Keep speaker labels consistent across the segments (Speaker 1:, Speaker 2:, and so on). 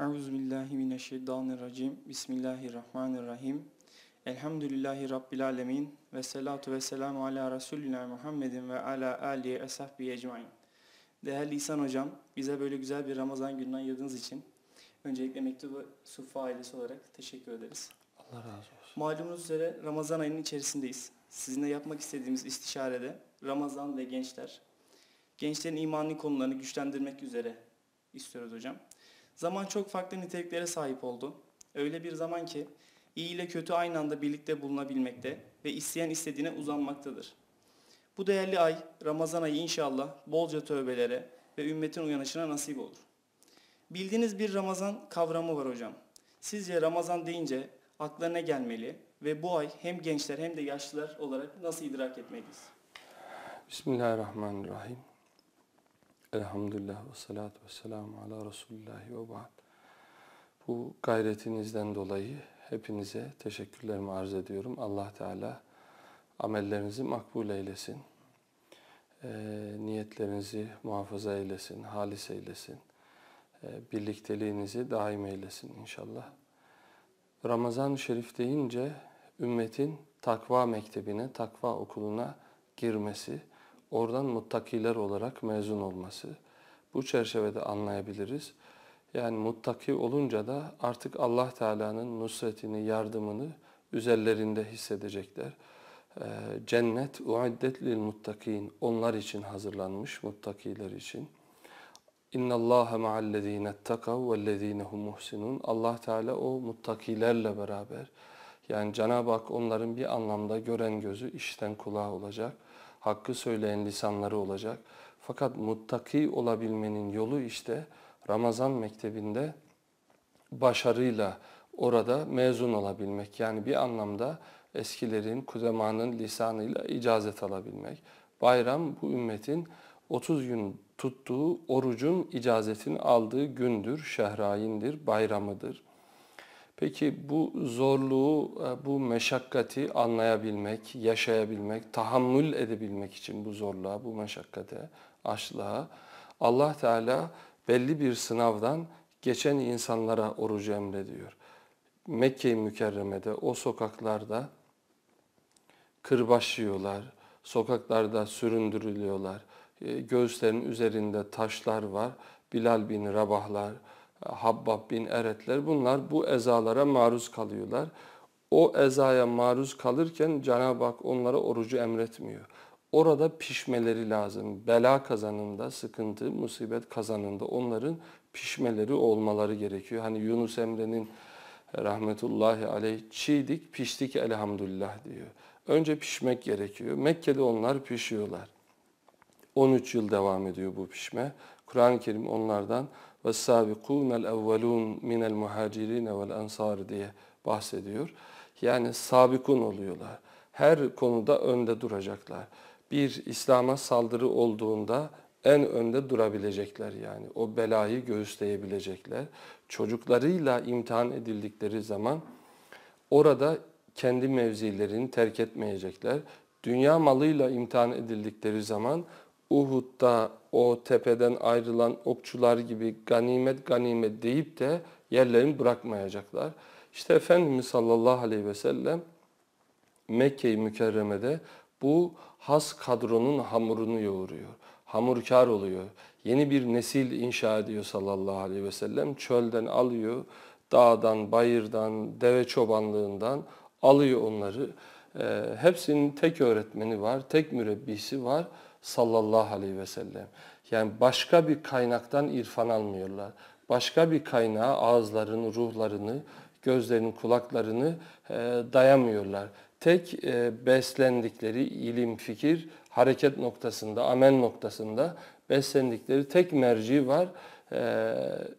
Speaker 1: Euzubillahimineşşeytanirracim. Bismillahirrahmanirrahim. Elhamdülillahi Rabbil alemin. Ve salatu ve selamu ala Resulina Muhammedin ve ala alihi esahbihi ecmain. Değerli İhsan Hocam, bize böyle güzel bir Ramazan gününü ayırdığınız için öncelikle mektubu Suffa ailesi olarak teşekkür ederiz. Allah razı olsun. Malumunuz üzere Ramazan ayının içerisindeyiz. Sizinle yapmak istediğimiz istişarede Ramazan ve gençler, gençlerin imani konularını güçlendirmek üzere istiyoruz hocam. Zaman çok farklı niteliklere sahip oldu. Öyle bir zaman ki iyi ile kötü aynı anda birlikte bulunabilmekte ve isteyen istediğine uzanmaktadır. Bu değerli ay, Ramazan ayı inşallah bolca tövbelere ve ümmetin uyanışına nasip olur. Bildiğiniz bir Ramazan kavramı var hocam. Sizce Ramazan deyince aklına gelmeli ve bu ay hem gençler hem de yaşlılar olarak nasıl idrak etmeliyiz?
Speaker 2: Bismillahirrahmanirrahim. Elhamdülillah ve salatu ve selamu ala Resulüllahi ve ba'd. Bu gayretinizden dolayı hepinize teşekkürlerimi arz ediyorum. Allah Teala amellerinizi makbul eylesin. E, niyetlerinizi muhafaza eylesin, halis eylesin. E, birlikteliğinizi daim eylesin inşallah. Ramazan-ı Şerif deyince ümmetin takva mektebine, takva okuluna girmesi oradan muttakiler olarak mezun olması. Bu çerçevede anlayabiliriz. Yani muttaki olunca da artık Allah Teala'nın nusretini, yardımını üzerlerinde hissedecekler. Ee, cennet uiddet lil muttakin. Onlar için hazırlanmış muttakiler için. İnna Allaha ma'allezine ittakav vellezine hum muhsinun. Allah Teala o muttakilerle beraber yani Cenab-ı Hak onların bir anlamda gören gözü işten kulağı olacak hakkı söyleyen lisanları olacak. Fakat muttaki olabilmenin yolu işte Ramazan mektebinde başarıyla orada mezun olabilmek. Yani bir anlamda eskilerin, kudemanın lisanıyla icazet alabilmek. Bayram bu ümmetin 30 gün tuttuğu orucun icazetini aldığı gündür, şehraindir bayramıdır. Peki bu zorluğu, e, bu meşakkati anlayabilmek, yaşayabilmek, tahammül edebilmek için bu zorluğa, bu meşakkate, açlığa Allah Teala belli bir sınavdan geçen insanlara orucu emrediyor. Mekke-i Mükerreme'de o sokaklarda kırbaçlıyorlar, sokaklarda süründürülüyorlar, e, göğüslerin üzerinde taşlar var, Bilal bin Rabahlar, Habbab bin Eretler bunlar bu ezalara maruz kalıyorlar. O ezaya maruz kalırken Cenab-ı Hak onlara orucu emretmiyor. Orada pişmeleri lazım. Bela kazanında, sıkıntı, musibet kazanında onların pişmeleri olmaları gerekiyor. Hani Yunus Emre'nin rahmetullahi aleyh çiğdik piştik elhamdülillah diyor. Önce pişmek gerekiyor. Mekke'de onlar pişiyorlar. 13 yıl devam ediyor bu pişme. Kur'an-ı Kerim onlardan وَالسَّابِقُونَ الْاَوَّلُونَ مِنَ الْمُهَاجِرِينَ وَالْاَنْصَارِ diye bahsediyor. Yani sabikun oluyorlar. Her konuda önde duracaklar. Bir İslam'a saldırı olduğunda en önde durabilecekler yani. O belayı göğüsleyebilecekler. Çocuklarıyla imtihan edildikleri zaman orada kendi mevzilerini terk etmeyecekler. Dünya malıyla imtihan edildikleri zaman Uhud'da o tepeden ayrılan okçular gibi ganimet ganimet deyip de yerlerini bırakmayacaklar. İşte Efendimiz sallallahu aleyhi ve sellem Mekke-i Mükerreme'de bu has kadronun hamurunu yoğuruyor. Hamurkar oluyor. Yeni bir nesil inşa ediyor sallallahu aleyhi ve sellem. Çölden alıyor, dağdan, bayırdan, deve çobanlığından alıyor onları. E, hepsinin tek öğretmeni var, tek mürebbisi var sallallahu aleyhi ve sellem. Yani başka bir kaynaktan irfan almıyorlar. Başka bir kaynağa ağızlarını, ruhlarını, gözlerini, kulaklarını e, dayamıyorlar. Tek e, beslendikleri ilim, fikir, hareket noktasında, amel noktasında beslendikleri tek merci var. E,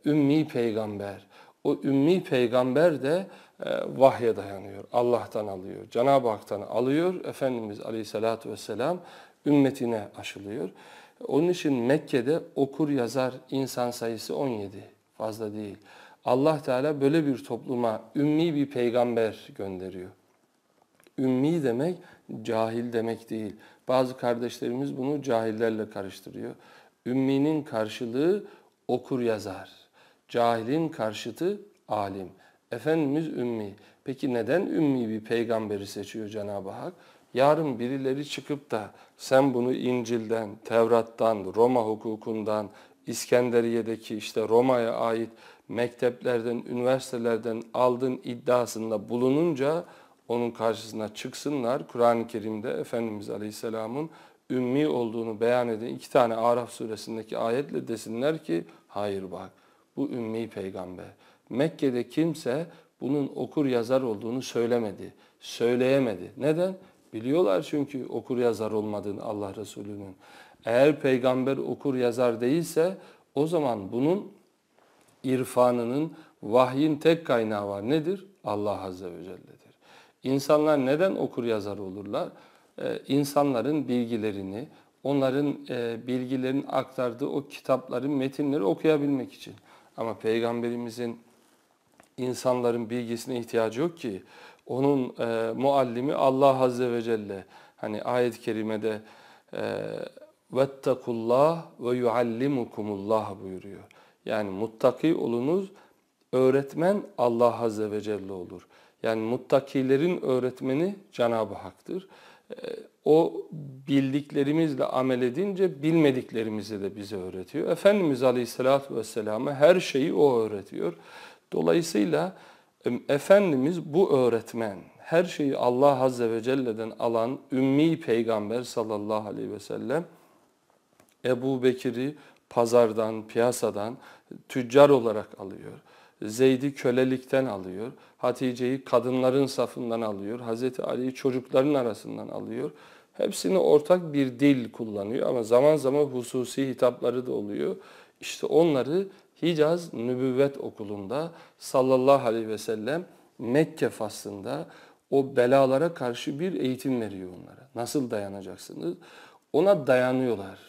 Speaker 2: ümmi peygamber. O ümmi peygamber de e, vahye dayanıyor. Allah'tan alıyor. Cenab-ı Hak'tan alıyor. Efendimiz aleyhissalatü vesselam ümmetine aşılıyor. Onun için Mekke'de okur yazar insan sayısı 17 fazla değil. Allah Teala böyle bir topluma ümmi bir peygamber gönderiyor. Ümmi demek cahil demek değil. Bazı kardeşlerimiz bunu cahillerle karıştırıyor. Ümminin karşılığı okur yazar. Cahilin karşıtı alim. Efendimiz ümmi. Peki neden ümmi bir peygamberi seçiyor Cenab-ı Hak? Yarın birileri çıkıp da sen bunu İncil'den, Tevrat'tan, Roma hukukundan, İskenderiye'deki işte Roma'ya ait mekteplerden, üniversitelerden aldın iddiasında bulununca onun karşısına çıksınlar. Kur'an-ı Kerim'de Efendimiz Aleyhisselam'ın ümmi olduğunu beyan eden iki tane Araf suresindeki ayetle desinler ki hayır bak bu ümmi peygamber. Mekke'de kimse bunun okur yazar olduğunu söylemedi, söyleyemedi. Neden? Biliyorlar çünkü okur yazar olmadığını Allah Resulü'nün. Eğer peygamber okur yazar değilse o zaman bunun irfanının, vahyin tek kaynağı var. Nedir? Allah Azze ve Celle'dir. İnsanlar neden okur yazar olurlar? Ee, insanların bilgilerini, onların e, bilgilerin aktardığı o kitapların metinleri okuyabilmek için. Ama Peygamberimizin insanların bilgisine ihtiyacı yok ki onun e, muallimi Allah Azze ve Celle. Hani ayet-i kerimede e, vettekullah ve yuallimukumullah buyuruyor. Yani muttaki olunuz öğretmen Allah Azze ve Celle olur. Yani muttakilerin öğretmeni Cenab-ı Hak'tır. E, o bildiklerimizle amel edince bilmediklerimizi de bize öğretiyor. Efendimiz Aleyhisselatü Vesselam'a her şeyi O öğretiyor. Dolayısıyla bu Efendimiz bu öğretmen, her şeyi Allah Azze ve Celle'den alan ümmi peygamber sallallahu aleyhi ve sellem Ebu Bekir'i pazardan, piyasadan tüccar olarak alıyor. Zeyd'i kölelikten alıyor. Hatice'yi kadınların safından alıyor. Hazreti Ali'yi çocukların arasından alıyor. Hepsini ortak bir dil kullanıyor ama zaman zaman hususi hitapları da oluyor. İşte onları Hicaz Nübüvvet Okulu'nda sallallahu aleyhi ve sellem Mekke faslında o belalara karşı bir eğitim veriyor onlara. Nasıl dayanacaksınız? Ona dayanıyorlar.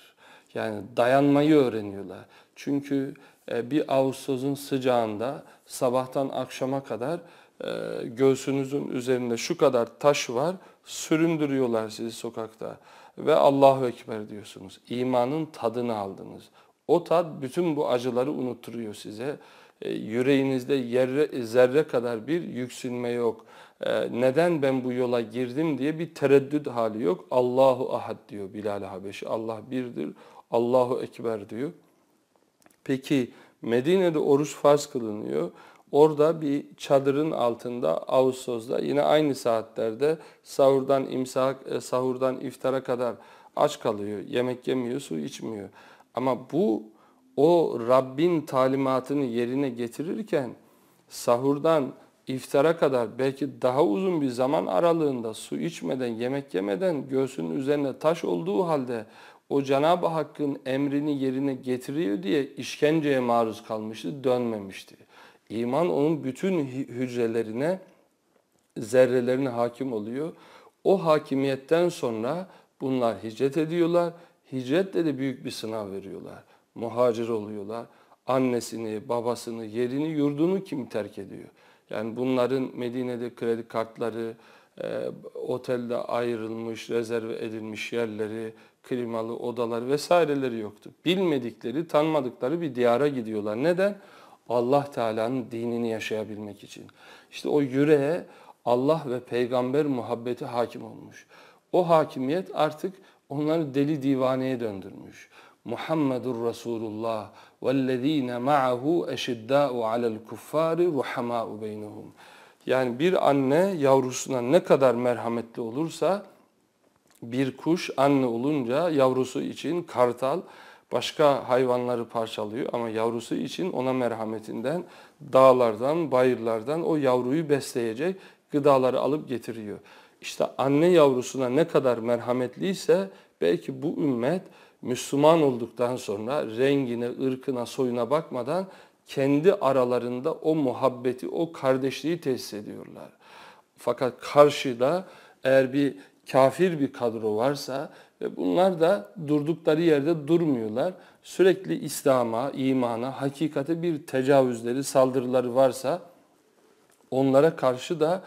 Speaker 2: Yani dayanmayı öğreniyorlar. Çünkü e, bir Ağustos'un sıcağında sabahtan akşama kadar e, göğsünüzün üzerinde şu kadar taş var süründürüyorlar sizi sokakta ve Allahu Ekber diyorsunuz. İmanın tadını aldınız. O tat bütün bu acıları unutturuyor size. E, yüreğinizde yerre, zerre kadar bir yüksünme yok. E, neden ben bu yola girdim diye bir tereddüt hali yok. Allahu ahad diyor Bilal Habeşi. Allah birdir. Allahu ekber diyor. Peki Medine'de oruç farz kılınıyor. Orada bir çadırın altında Ağustos'ta yine aynı saatlerde sahurdan imsak, e, sahurdan iftara kadar aç kalıyor. Yemek yemiyor, su içmiyor. Ama bu o Rabbin talimatını yerine getirirken sahurdan iftara kadar belki daha uzun bir zaman aralığında su içmeden, yemek yemeden göğsünün üzerine taş olduğu halde o Cenab-ı Hakk'ın emrini yerine getiriyor diye işkenceye maruz kalmıştı, dönmemişti. İman onun bütün hücrelerine, zerrelerine hakim oluyor. O hakimiyetten sonra bunlar hicret ediyorlar Hicretle de büyük bir sınav veriyorlar. Muhacir oluyorlar. Annesini, babasını, yerini, yurdunu kim terk ediyor? Yani bunların Medine'de kredi kartları, e, otelde ayrılmış, rezerve edilmiş yerleri, klimalı odalar vesaireleri yoktu. Bilmedikleri, tanımadıkları bir diyara gidiyorlar. Neden? Allah Teala'nın dinini yaşayabilmek için. İşte o yüreğe Allah ve peygamber muhabbeti hakim olmuş. O hakimiyet artık onları deli divaneye döndürmüş. Muhammedur Resulullah vellezine ma'ahu eşiddâ'u alel kuffâri ruhamâ'u beynehum. Yani bir anne yavrusuna ne kadar merhametli olursa bir kuş anne olunca yavrusu için kartal başka hayvanları parçalıyor ama yavrusu için ona merhametinden dağlardan, bayırlardan o yavruyu besleyecek gıdaları alıp getiriyor. İşte anne yavrusuna ne kadar merhametliyse belki bu ümmet Müslüman olduktan sonra rengine, ırkına, soyuna bakmadan kendi aralarında o muhabbeti, o kardeşliği tesis ediyorlar. Fakat karşıda eğer bir kafir bir kadro varsa ve bunlar da durdukları yerde durmuyorlar. Sürekli İslam'a, imana, hakikate bir tecavüzleri, saldırıları varsa onlara karşı da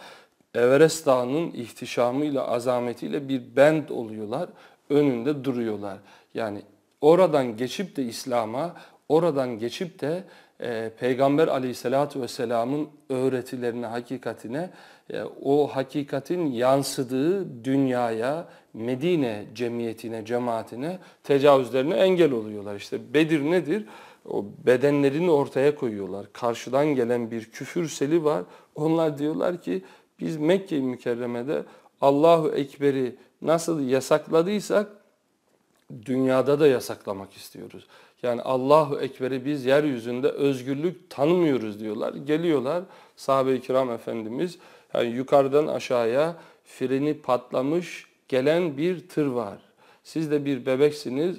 Speaker 2: Everest Dağı'nın ihtişamıyla, azametiyle bir bend oluyorlar, önünde duruyorlar. Yani oradan geçip de İslam'a, oradan geçip de e, Peygamber aleyhissalatü vesselamın öğretilerine, hakikatine, e, o hakikatin yansıdığı dünyaya, Medine cemiyetine, cemaatine tecavüzlerine engel oluyorlar. İşte Bedir nedir? O bedenlerini ortaya koyuyorlar. Karşıdan gelen bir küfür seli var. Onlar diyorlar ki biz Mekke-i Mükerreme'de Allahu Ekber'i nasıl yasakladıysak dünyada da yasaklamak istiyoruz. Yani Allahu Ekber'i biz yeryüzünde özgürlük tanımıyoruz diyorlar. Geliyorlar sahabe-i kiram efendimiz yani yukarıdan aşağıya freni patlamış gelen bir tır var. Siz de bir bebeksiniz.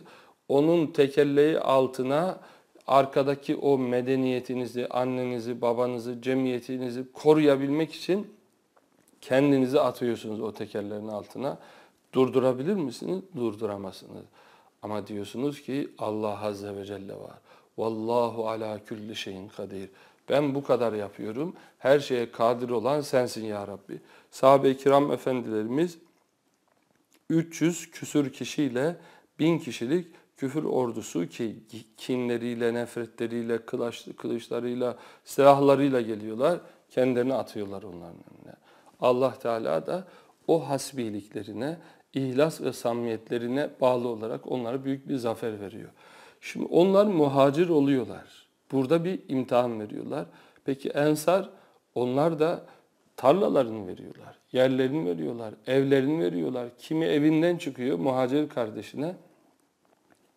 Speaker 2: Onun tekerleği altına arkadaki o medeniyetinizi, annenizi, babanızı, cemiyetinizi koruyabilmek için Kendinizi atıyorsunuz o tekerlerin altına. Durdurabilir misiniz? Durduramazsınız. Ama diyorsunuz ki Allah Azze ve Celle var. Vallahu ala külli şeyin kadir. Ben bu kadar yapıyorum. Her şeye kadir olan sensin ya Rabbi. Sahabe-i kiram efendilerimiz 300 küsür kişiyle 1000 kişilik küfür ordusu ki kinleriyle, nefretleriyle, kılıçlarıyla, silahlarıyla geliyorlar. Kendilerini atıyorlar onların önüne. Allah Teala da o hasbiliklerine, ihlas ve samimiyetlerine bağlı olarak onlara büyük bir zafer veriyor. Şimdi onlar muhacir oluyorlar. Burada bir imtihan veriyorlar. Peki ensar onlar da tarlalarını veriyorlar, yerlerini veriyorlar, evlerini veriyorlar. Kimi evinden çıkıyor muhacir kardeşine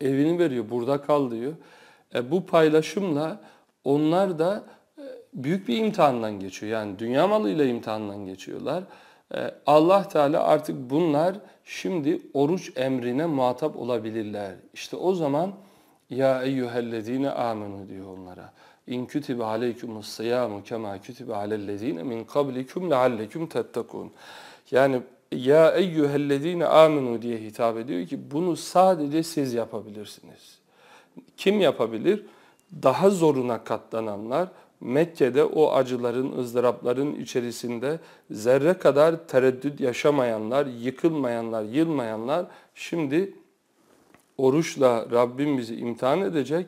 Speaker 2: evini veriyor, burada kal diyor. E, bu paylaşımla onlar da büyük bir imtihandan geçiyor. Yani dünya malıyla imtihandan geçiyorlar. Ee, Allah Teala artık bunlar şimdi oruç emrine muhatap olabilirler. İşte o zaman ya eyyühellezine amenu diyor onlara. İn kütibe aleykumus siyamu kema kütibe alellezine min kablikum leallekum tettekun. Yani ya eyyühellezine amenu diye hitap ediyor ki bunu sadece siz yapabilirsiniz. Kim yapabilir? Daha zoruna katlananlar, Mekke'de o acıların, ızdırapların içerisinde zerre kadar tereddüt yaşamayanlar, yıkılmayanlar, yılmayanlar şimdi oruçla Rabbim bizi imtihan edecek.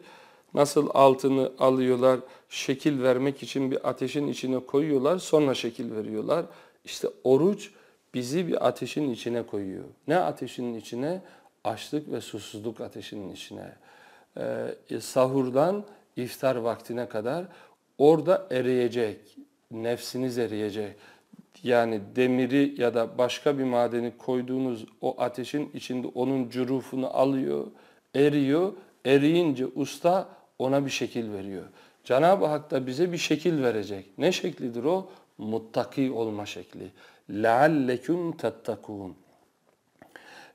Speaker 2: Nasıl altını alıyorlar, şekil vermek için bir ateşin içine koyuyorlar, sonra şekil veriyorlar. İşte oruç bizi bir ateşin içine koyuyor. Ne ateşin içine? Açlık ve susuzluk ateşinin içine. Ee, sahurdan iftar vaktine kadar orada eriyecek, nefsiniz eriyecek. Yani demiri ya da başka bir madeni koyduğunuz o ateşin içinde onun cürufunu alıyor, eriyor. Eriyince usta ona bir şekil veriyor. Cenab-ı Hak da bize bir şekil verecek. Ne şeklidir o? Muttaki olma şekli. لَعَلَّكُمْ تَتَّقُونَ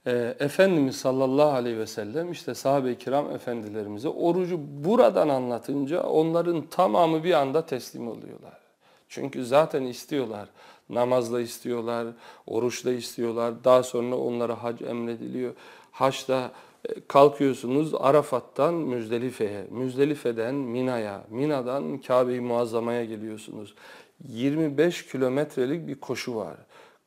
Speaker 2: e, Efendimiz sallallahu aleyhi ve sellem işte sahabe-i kiram efendilerimize orucu buradan anlatınca onların tamamı bir anda teslim oluyorlar. Çünkü zaten istiyorlar. Namazla istiyorlar, oruçla istiyorlar. Daha sonra onlara hac emrediliyor. Haçta e, kalkıyorsunuz Arafat'tan Müzdelife'ye, Müzdelife'den Mina'ya, Mina'dan Kabe-i Muazzama'ya geliyorsunuz. 25 kilometrelik bir koşu var.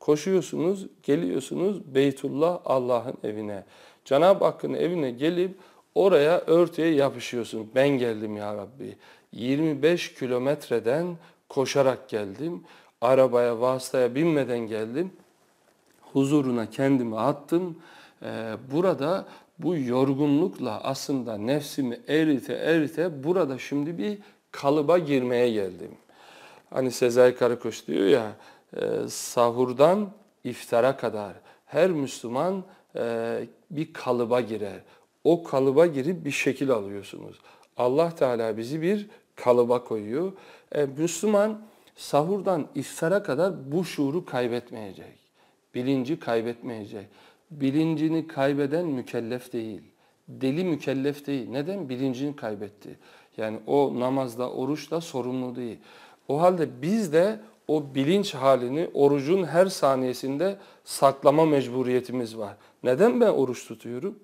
Speaker 2: Koşuyorsunuz, geliyorsunuz Beytullah Allah'ın evine. Cenab-ı Hakk'ın evine gelip oraya örtüye yapışıyorsun. Ben geldim ya Rabbi. 25 kilometreden koşarak geldim. Arabaya, vasıtaya binmeden geldim. Huzuruna kendimi attım. Ee, burada bu yorgunlukla aslında nefsimi erite erite burada şimdi bir kalıba girmeye geldim. Hani Sezai Karakoç diyor ya e, sahurdan iftara kadar her Müslüman e, bir kalıba girer. O kalıba girip bir şekil alıyorsunuz. Allah Teala bizi bir kalıba koyuyor. E, Müslüman sahurdan iftara kadar bu şuuru kaybetmeyecek. Bilinci kaybetmeyecek. Bilincini kaybeden mükellef değil. Deli mükellef değil. Neden? Bilincini kaybetti. Yani o namazda oruçta sorumlu değil. O halde biz de o bilinç halini orucun her saniyesinde saklama mecburiyetimiz var. Neden ben oruç tutuyorum?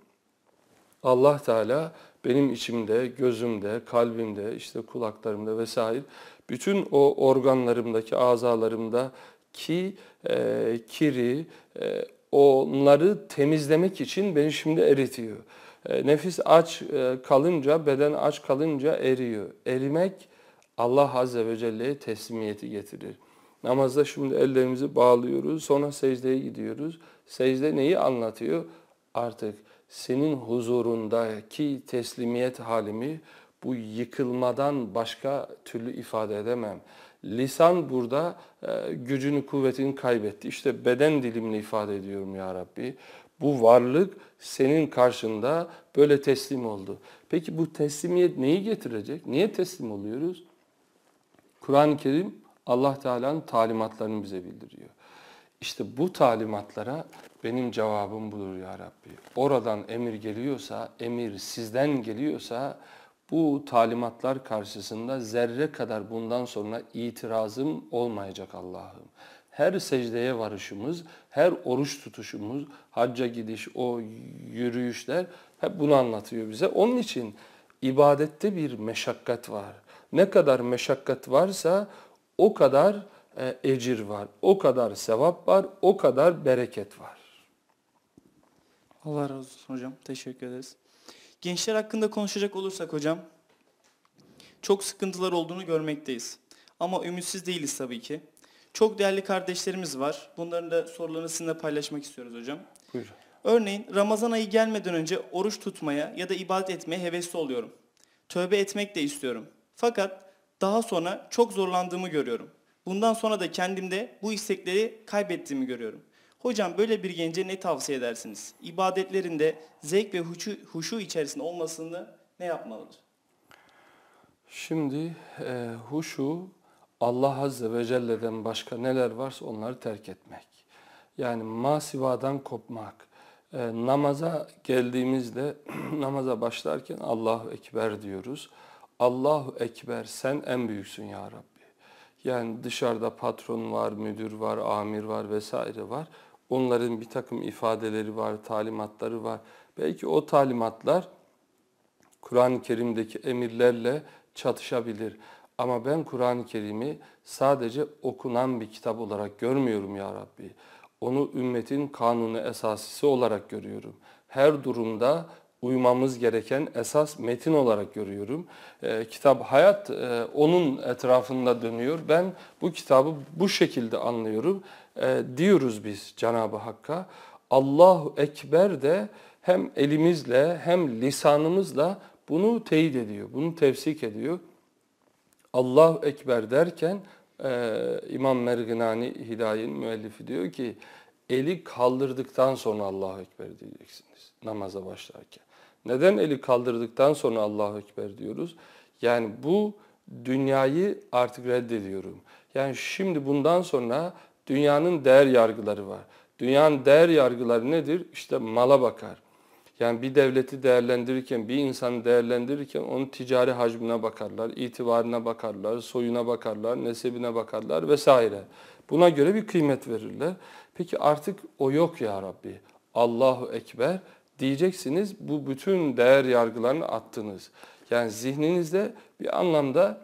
Speaker 2: Allah Teala benim içimde, gözümde, kalbimde, işte kulaklarımda vesaire bütün o organlarımdaki, azalarımda ki e, kiri, e, onları temizlemek için beni şimdi eritiyor. E, nefis aç e, kalınca, beden aç kalınca eriyor. Erimek Allah Azze ve Celle'ye teslimiyeti getirir. Namazda şimdi ellerimizi bağlıyoruz, sonra secdeye gidiyoruz. Secde neyi anlatıyor? Artık senin huzurundaki teslimiyet halimi bu yıkılmadan başka türlü ifade edemem. Lisan burada e, gücünü, kuvvetini kaybetti. İşte beden dilimle ifade ediyorum ya Rabbi. Bu varlık senin karşında böyle teslim oldu. Peki bu teslimiyet neyi getirecek? Niye teslim oluyoruz? Kur'an-ı Kerim Allah Teala'nın talimatlarını bize bildiriyor. İşte bu talimatlara benim cevabım budur ya Rabbi. Oradan emir geliyorsa, emir sizden geliyorsa bu talimatlar karşısında zerre kadar bundan sonra itirazım olmayacak Allah'ım. Her secdeye varışımız, her oruç tutuşumuz, hacca gidiş, o yürüyüşler hep bunu anlatıyor bize. Onun için ibadette bir meşakkat var. Ne kadar meşakkat varsa o kadar e, ecir var, o kadar sevap var, o kadar bereket var.
Speaker 1: Allah razı olsun hocam. Teşekkür ederiz. Gençler hakkında konuşacak olursak hocam, çok sıkıntılar olduğunu görmekteyiz. Ama ümitsiz değiliz tabii ki. Çok değerli kardeşlerimiz var. Bunların da sorularını sizinle paylaşmak istiyoruz hocam. Buyurun. Örneğin Ramazan ayı gelmeden önce oruç tutmaya ya da ibadet etmeye hevesli oluyorum. Tövbe etmek de istiyorum. Fakat daha sonra çok zorlandığımı görüyorum. Bundan sonra da kendimde bu istekleri kaybettiğimi görüyorum. Hocam böyle bir gence ne tavsiye edersiniz? İbadetlerinde zevk ve huşu, huşu içerisinde olmasını ne yapmalıdır?
Speaker 2: Şimdi e, huşu Allah Azze ve Celle'den başka neler varsa onları terk etmek. Yani masivadan kopmak. E, namaza geldiğimizde namaza başlarken Allahu Ekber diyoruz. Allahu Ekber sen en büyüksün ya Rabbi. Yani dışarıda patron var, müdür var, amir var vesaire var. Onların bir takım ifadeleri var, talimatları var. Belki o talimatlar Kur'an-ı Kerim'deki emirlerle çatışabilir. Ama ben Kur'an-ı Kerim'i sadece okunan bir kitap olarak görmüyorum ya Rabbi. Onu ümmetin kanunu esasisi olarak görüyorum. Her durumda uymamız gereken esas metin olarak görüyorum. E, kitap hayat e, onun etrafında dönüyor. Ben bu kitabı bu şekilde anlıyorum. E, diyoruz biz Cenab-ı Hakk'a Allahu Ekber de hem elimizle hem lisanımızla bunu teyit ediyor, bunu tefsik ediyor. Allahu Ekber derken e, İmam Merginani Hidaye'nin müellifi diyor ki eli kaldırdıktan sonra Allahu Ekber diyeceksiniz namaza başlarken. Neden eli kaldırdıktan sonra Allahu Ekber diyoruz? Yani bu dünyayı artık reddediyorum. Yani şimdi bundan sonra dünyanın değer yargıları var. Dünyanın değer yargıları nedir? İşte mala bakar. Yani bir devleti değerlendirirken, bir insanı değerlendirirken onun ticari hacmine bakarlar, itibarına bakarlar, soyuna bakarlar, nesebine bakarlar vesaire. Buna göre bir kıymet verirler. Peki artık o yok ya Rabbi. Allahu Ekber diyeceksiniz bu bütün değer yargılarını attınız. Yani zihninizde bir anlamda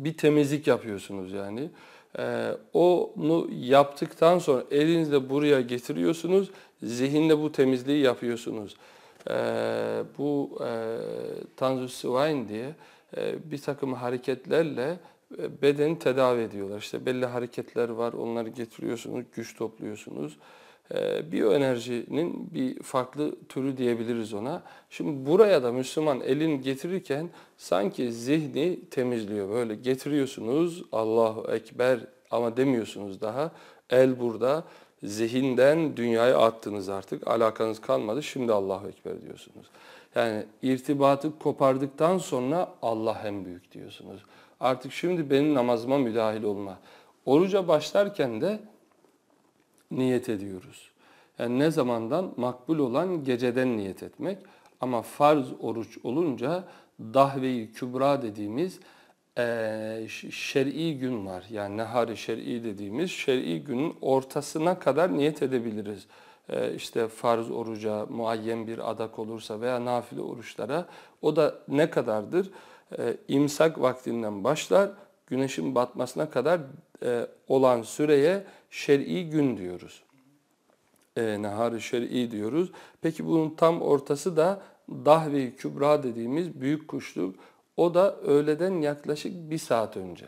Speaker 2: bir temizlik yapıyorsunuz yani. Ee, onu yaptıktan sonra elinizle buraya getiriyorsunuz, zihinle bu temizliği yapıyorsunuz. Ee, bu e, Tanzu Sivayn diye e, bir takım hareketlerle e, bedeni tedavi ediyorlar. İşte belli hareketler var, onları getiriyorsunuz, güç topluyorsunuz. Ee, biyoenerjinin bir farklı türü diyebiliriz ona. Şimdi buraya da Müslüman elini getirirken sanki zihni temizliyor. Böyle getiriyorsunuz Allahu Ekber ama demiyorsunuz daha. El burada zihinden dünyaya attınız artık. Alakanız kalmadı. Şimdi Allahu Ekber diyorsunuz. Yani irtibatı kopardıktan sonra Allah hem büyük diyorsunuz. Artık şimdi benim namazıma müdahil olma. Oruca başlarken de niyet ediyoruz. Yani ne zamandan? Makbul olan geceden niyet etmek. Ama farz oruç olunca dahve-i kübra dediğimiz e, şer'i gün var. Yani nehari şer'i dediğimiz şer'i günün ortasına kadar niyet edebiliriz. E, işte farz oruca muayyen bir adak olursa veya nafile oruçlara o da ne kadardır? E, imsak vaktinden başlar güneşin batmasına kadar e, olan süreye şer'i gün diyoruz. E, nehar-ı şer'i diyoruz. Peki bunun tam ortası da dahvi kübra dediğimiz büyük kuşluk. O da öğleden yaklaşık bir saat önce.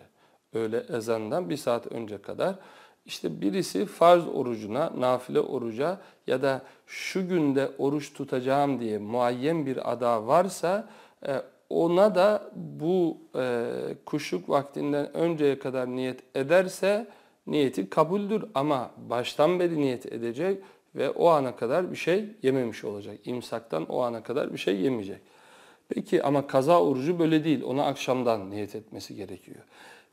Speaker 2: Öğle ezandan bir saat önce kadar. İşte birisi farz orucuna, nafile oruca ya da şu günde oruç tutacağım diye muayyen bir ada varsa e, ona da bu e, kuşluk vaktinden önceye kadar niyet ederse niyeti kabuldür ama baştan beri niyet edecek ve o ana kadar bir şey yememiş olacak. İmsaktan o ana kadar bir şey yemeyecek. Peki ama kaza orucu böyle değil. Ona akşamdan niyet etmesi gerekiyor.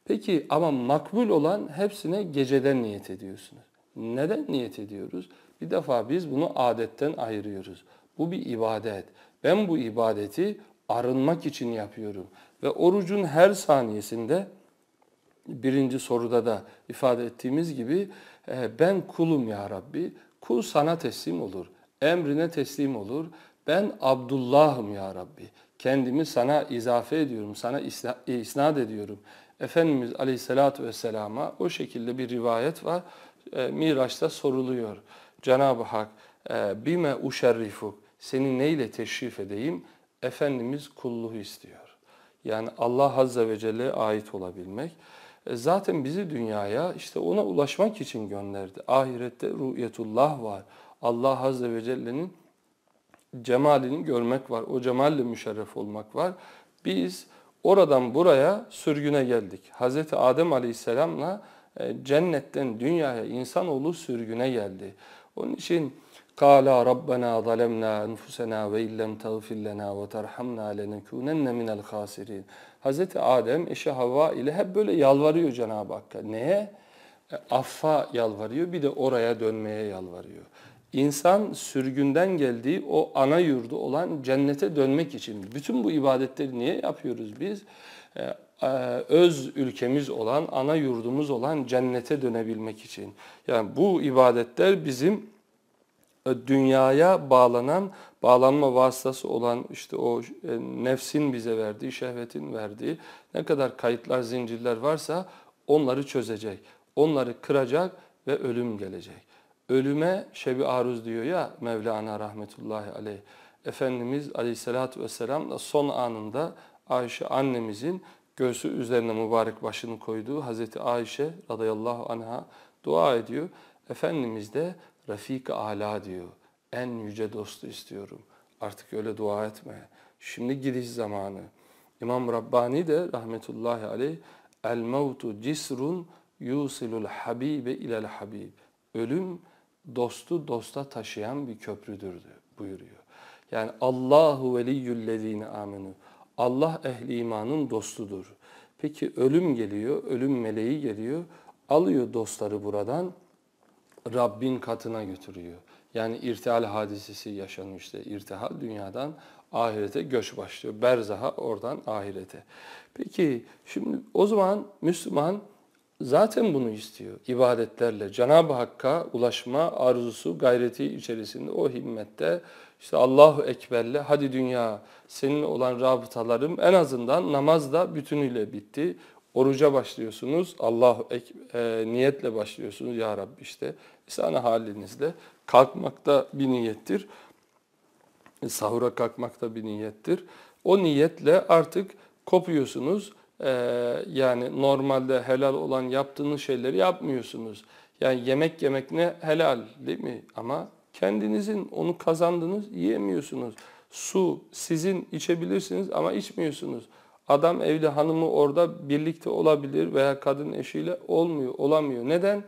Speaker 2: Peki ama makbul olan hepsine geceden niyet ediyorsunuz. Neden niyet ediyoruz? Bir defa biz bunu adetten ayırıyoruz. Bu bir ibadet. Ben bu ibadeti arınmak için yapıyorum. Ve orucun her saniyesinde birinci soruda da ifade ettiğimiz gibi e, ben kulum ya Rabbi. Kul sana teslim olur. Emrine teslim olur. Ben Abdullah'ım ya Rabbi. Kendimi sana izafe ediyorum. Sana e, isnat ediyorum. Efendimiz Aleyhisselatü Vesselam'a o şekilde bir rivayet var. E, Miraç'ta soruluyor. Cenab-ı Hak bime uşerrifuk seni neyle teşrif edeyim? Efendimiz kulluğu istiyor. Yani Allah Azze ve Celle'ye ait olabilmek. E, zaten bizi dünyaya işte ona ulaşmak için gönderdi. Ahirette ruhiyetullah var. Allah Azze ve Celle'nin cemalini görmek var. O cemalle müşerref olmak var. Biz oradan buraya sürgüne geldik. Hz. Adem Aleyhisselam'la e, cennetten dünyaya insanoğlu sürgüne geldi. Onun için قَالَا رَبَّنَا ظَلَمْنَا أَنْفُسَنَا وَاِنْ لَمْ تَغْفِرْ لَنَا وَتَرْحَمْنَا لَنَكُونَنَّ مِنَ الْخَاسِرِينَ Hazreti Adem eşi Havva ile hep böyle yalvarıyor Cenab-ı Hakk'a. Neye? E, affa yalvarıyor bir de oraya dönmeye yalvarıyor. İnsan sürgünden geldiği o ana yurdu olan cennete dönmek için. Bütün bu ibadetleri niye yapıyoruz biz? E, e, öz ülkemiz olan, ana yurdumuz olan cennete dönebilmek için. Yani bu ibadetler bizim dünyaya bağlanan bağlanma vasıtası olan işte o e, nefsin bize verdiği, şehvetin verdiği ne kadar kayıtlar, zincirler varsa onları çözecek. Onları kıracak ve ölüm gelecek. Ölüme şebi aruz diyor ya Mevlana rahmetullahi aleyh. Efendimiz aleyhissalatü vesselam da son anında Ayşe annemizin göğsü üzerine mübarek başını koyduğu Hazreti Ayşe radıyallahu anha dua ediyor. Efendimiz de Refik Ala diyor en yüce dostu istiyorum. Artık öyle dua etme. Şimdi gidiş zamanı. İmam Rabbani de rahmetullahi aleyh el mevtu cisrun yusilul habibe ilel habib. Ölüm dostu dosta taşıyan bir köprüdür buyuruyor. Yani Allahu veliyyüllezine aminu. Allah ehli imanın dostudur. Peki ölüm geliyor, ölüm meleği geliyor. Alıyor dostları buradan, Rabbin katına götürüyor. Yani irtihal hadisesi yaşanmıştı. İrtihal dünyadan ahirete göç başlıyor. Berzaha oradan ahirete. Peki şimdi o zaman Müslüman zaten bunu istiyor. İbadetlerle Cenab-ı Hakk'a ulaşma arzusu gayreti içerisinde o himmette işte Allahu Ekber'le hadi dünya senin olan rabıtalarım en azından namaz namazda bütünüyle bitti. Oruca başlıyorsunuz. Allah e, niyetle başlıyorsunuz ya Rabbi işte sana halinizde kalkmakta bir niyettir. E, sahura kalkmakta bir niyettir. O niyetle artık kopuyorsunuz. Ee, yani normalde helal olan yaptığınız şeyleri yapmıyorsunuz. Yani yemek yemek ne? Helal değil mi? Ama kendinizin onu kazandınız, yiyemiyorsunuz. Su sizin içebilirsiniz ama içmiyorsunuz. Adam evli hanımı orada birlikte olabilir veya kadın eşiyle olmuyor, olamıyor. Neden? Neden?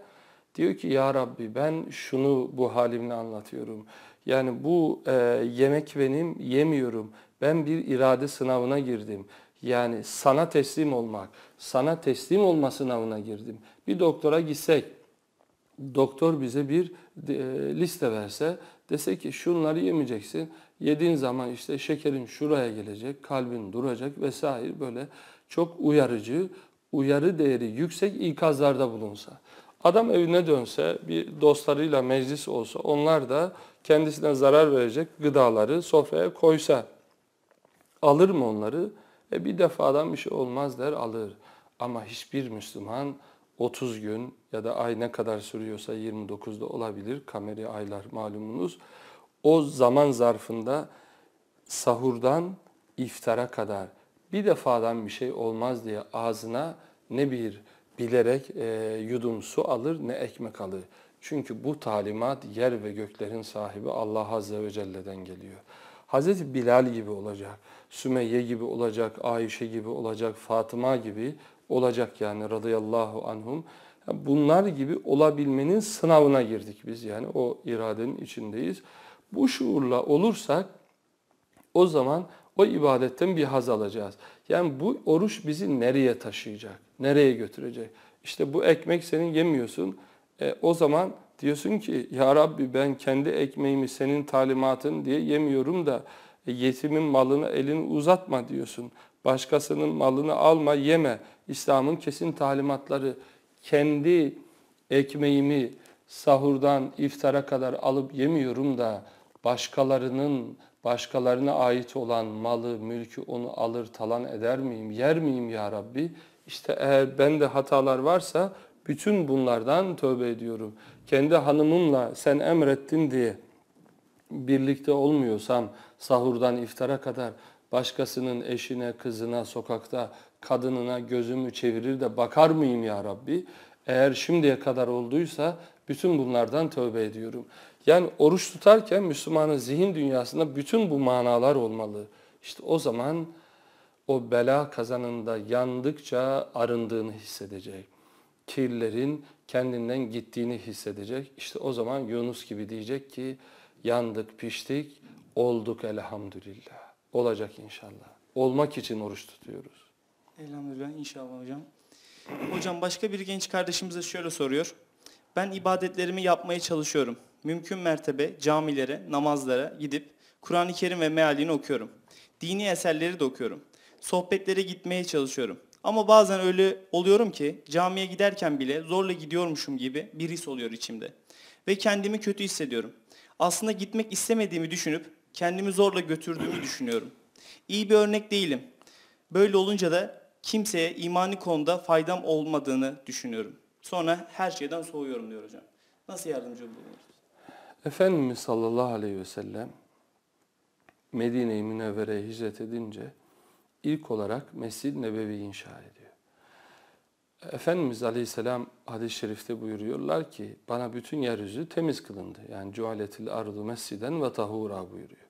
Speaker 2: Diyor ki ya Rabbi ben şunu bu halimle anlatıyorum. Yani bu e, yemek benim yemiyorum. Ben bir irade sınavına girdim. Yani sana teslim olmak, sana teslim olma sınavına girdim. Bir doktora gitsek, doktor bize bir e, liste verse, dese ki şunları yemeyeceksin. Yediğin zaman işte şekerin şuraya gelecek, kalbin duracak vesaire böyle çok uyarıcı, uyarı değeri yüksek ikazlarda bulunsa. Adam evine dönse, bir dostlarıyla meclis olsa, onlar da kendisine zarar verecek gıdaları sofraya koysa alır mı onları? E bir defadan bir şey olmaz der alır. Ama hiçbir Müslüman 30 gün ya da ay ne kadar sürüyorsa 29'da olabilir. Kameri aylar malumunuz. O zaman zarfında sahurdan iftara kadar bir defadan bir şey olmaz diye ağzına ne bir bilerek e, yudum su alır ne ekmek alır. Çünkü bu talimat yer ve göklerin sahibi Allah Azze ve Celle'den geliyor. Hazreti Bilal gibi olacak, Sümeyye gibi olacak, Ayşe gibi olacak, Fatıma gibi olacak yani radıyallahu anhum. Bunlar gibi olabilmenin sınavına girdik biz yani o iradenin içindeyiz. Bu şuurla olursak o zaman o ibadetten bir haz alacağız. Yani bu oruç bizi nereye taşıyacak? nereye götürecek? İşte bu ekmek senin yemiyorsun. E, o zaman diyorsun ki ya Rabbi ben kendi ekmeğimi senin talimatın diye yemiyorum da e, yetimin malını elini uzatma diyorsun. Başkasının malını alma yeme. İslam'ın kesin talimatları kendi ekmeğimi sahurdan iftara kadar alıp yemiyorum da başkalarının başkalarına ait olan malı, mülkü onu alır talan eder miyim, yer miyim ya Rabbi? İşte eğer bende hatalar varsa bütün bunlardan tövbe ediyorum. Kendi hanımımla sen emrettin diye birlikte olmuyorsam sahurdan iftara kadar başkasının eşine, kızına, sokakta, kadınına gözümü çevirir de bakar mıyım ya Rabbi? Eğer şimdiye kadar olduysa bütün bunlardan tövbe ediyorum. Yani oruç tutarken Müslümanın zihin dünyasında bütün bu manalar olmalı. İşte o zaman o bela kazanında yandıkça arındığını hissedecek. Kirlerin kendinden gittiğini hissedecek. İşte o zaman Yunus gibi diyecek ki yandık, piştik, olduk elhamdülillah. Olacak inşallah. Olmak için oruç tutuyoruz.
Speaker 1: Elhamdülillah inşallah hocam. Hocam başka bir genç kardeşimiz şöyle soruyor. Ben ibadetlerimi yapmaya çalışıyorum. Mümkün mertebe camilere, namazlara gidip Kur'an-ı Kerim ve mealini okuyorum. Dini eserleri de okuyorum sohbetlere gitmeye çalışıyorum. Ama bazen öyle oluyorum ki camiye giderken bile zorla gidiyormuşum gibi bir his oluyor içimde. Ve kendimi kötü hissediyorum. Aslında gitmek istemediğimi düşünüp kendimi zorla götürdüğümü düşünüyorum. İyi bir örnek değilim. Böyle olunca da kimseye imani konuda faydam olmadığını düşünüyorum. Sonra her şeyden soğuyorum diyor hocam. Nasıl yardımcı oluruz?
Speaker 2: Efendimiz sallallahu aleyhi ve sellem Medine-i Münevvere'ye hicret edince ilk olarak Mescid-i Nebevi inşa ediyor. Efendimiz Aleyhisselam hadis-i şerifte buyuruyorlar ki bana bütün yeryüzü temiz kılındı. Yani cualetil ardu mesciden ve tahura buyuruyor.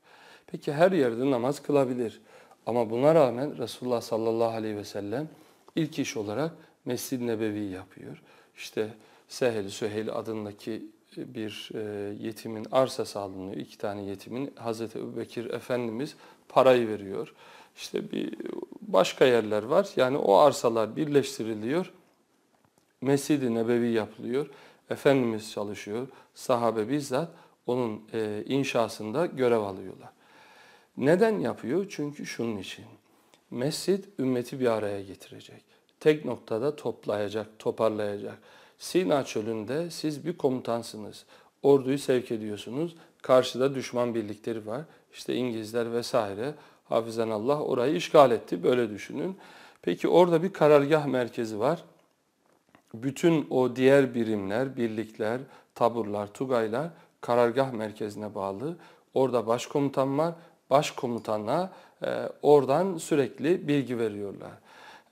Speaker 2: Peki her yerde namaz kılabilir. Ama buna rağmen Resulullah sallallahu aleyhi ve sellem ilk iş olarak Mescid-i Nebevi yapıyor. İşte Sehel Süheyl adındaki e, bir e, yetimin arsası alınıyor. İki tane yetimin Hazreti Ebubekir Efendimiz parayı veriyor işte bir başka yerler var. Yani o arsalar birleştiriliyor. Mescid-i Nebevi yapılıyor. Efendimiz çalışıyor. Sahabe bizzat onun e, inşasında görev alıyorlar. Neden yapıyor? Çünkü şunun için. Mescid ümmeti bir araya getirecek. Tek noktada toplayacak, toparlayacak. Sina çölünde siz bir komutansınız. Orduyu sevk ediyorsunuz. Karşıda düşman birlikleri var. İşte İngilizler vesaire. Hafizan Allah orayı işgal etti. Böyle düşünün. Peki orada bir karargah merkezi var. Bütün o diğer birimler, birlikler, taburlar, tugaylar karargah merkezine bağlı. Orada başkomutan var. Başkomutanla e, oradan sürekli bilgi veriyorlar.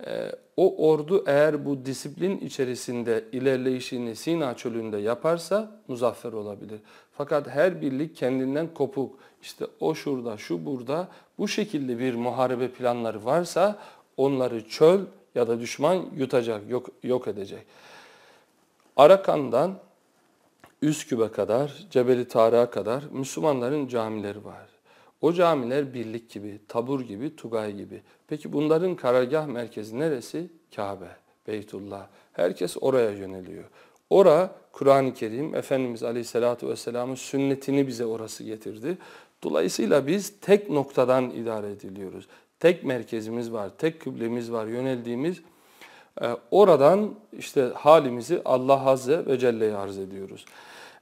Speaker 2: E, o ordu eğer bu disiplin içerisinde ilerleyişini Sina çölünde yaparsa muzaffer olabilir. Fakat her birlik kendinden kopuk, işte o şurada, şu burada bu şekilde bir muharebe planları varsa onları çöl ya da düşman yutacak, yok, yok edecek. Arakan'dan Üsküp'e kadar, Cebeli Tarık'a kadar Müslümanların camileri var. O camiler birlik gibi, tabur gibi, tugay gibi. Peki bunların karargah merkezi neresi? Kabe, Beytullah. Herkes oraya yöneliyor. Ora Kur'an-ı Kerim, Efendimiz Aleyhisselatü Vesselam'ın sünnetini bize orası getirdi. Dolayısıyla biz tek noktadan idare ediliyoruz. Tek merkezimiz var, tek küblemiz var, yöneldiğimiz. E, oradan işte halimizi Allah Azze ve Celle'ye arz ediyoruz.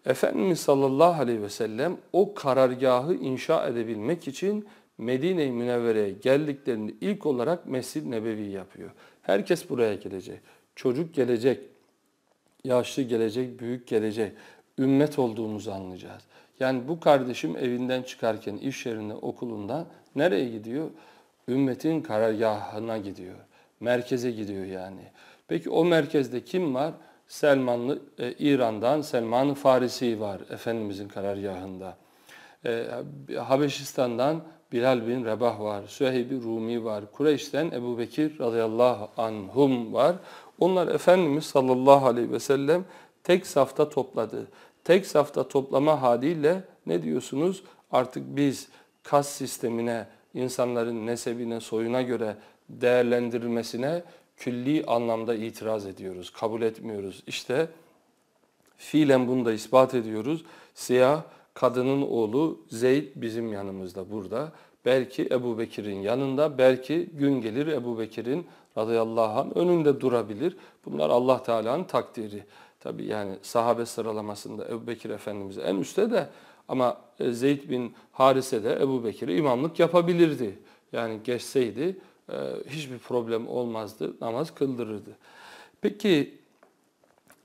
Speaker 2: Efendimiz sallallahu aleyhi ve sellem o karargahı inşa edebilmek için Medine-i Münevvere'ye geldiklerinde ilk olarak Mescid-i Nebevi yapıyor. Herkes buraya gelecek. Çocuk gelecek, yaşlı gelecek, büyük gelecek. Ümmet olduğumuzu anlayacağız. Yani bu kardeşim evinden çıkarken, iş yerine, okulunda nereye gidiyor? Ümmetin karargahına gidiyor. Merkeze gidiyor yani. Peki o merkezde kim var? Selmanlı e, İran'dan Selman Farisi var Efendimizin karargahında. E, Habeşistan'dan Bilal bin Rebah var, Süheyb-i Rumi var, Kureyş'ten Ebu Bekir radıyallahu anhum var. Onlar Efendimiz sallallahu aleyhi ve sellem tek safta topladı tek safta toplama haliyle ne diyorsunuz? Artık biz kas sistemine, insanların nesebine, soyuna göre değerlendirilmesine külli anlamda itiraz ediyoruz, kabul etmiyoruz. İşte fiilen bunu da ispat ediyoruz. Siyah kadının oğlu Zeyd bizim yanımızda burada. Belki Ebu Bekir'in yanında, belki gün gelir Ebu Bekir'in radıyallahu anh önünde durabilir. Bunlar Allah Teala'nın takdiri. Tabi yani sahabe sıralamasında Ebu Bekir Efendimiz en üstte de ama e, Zeyd bin Harise de Ebu Bekir'e imamlık yapabilirdi. Yani geçseydi e, hiçbir problem olmazdı, namaz kıldırırdı. Peki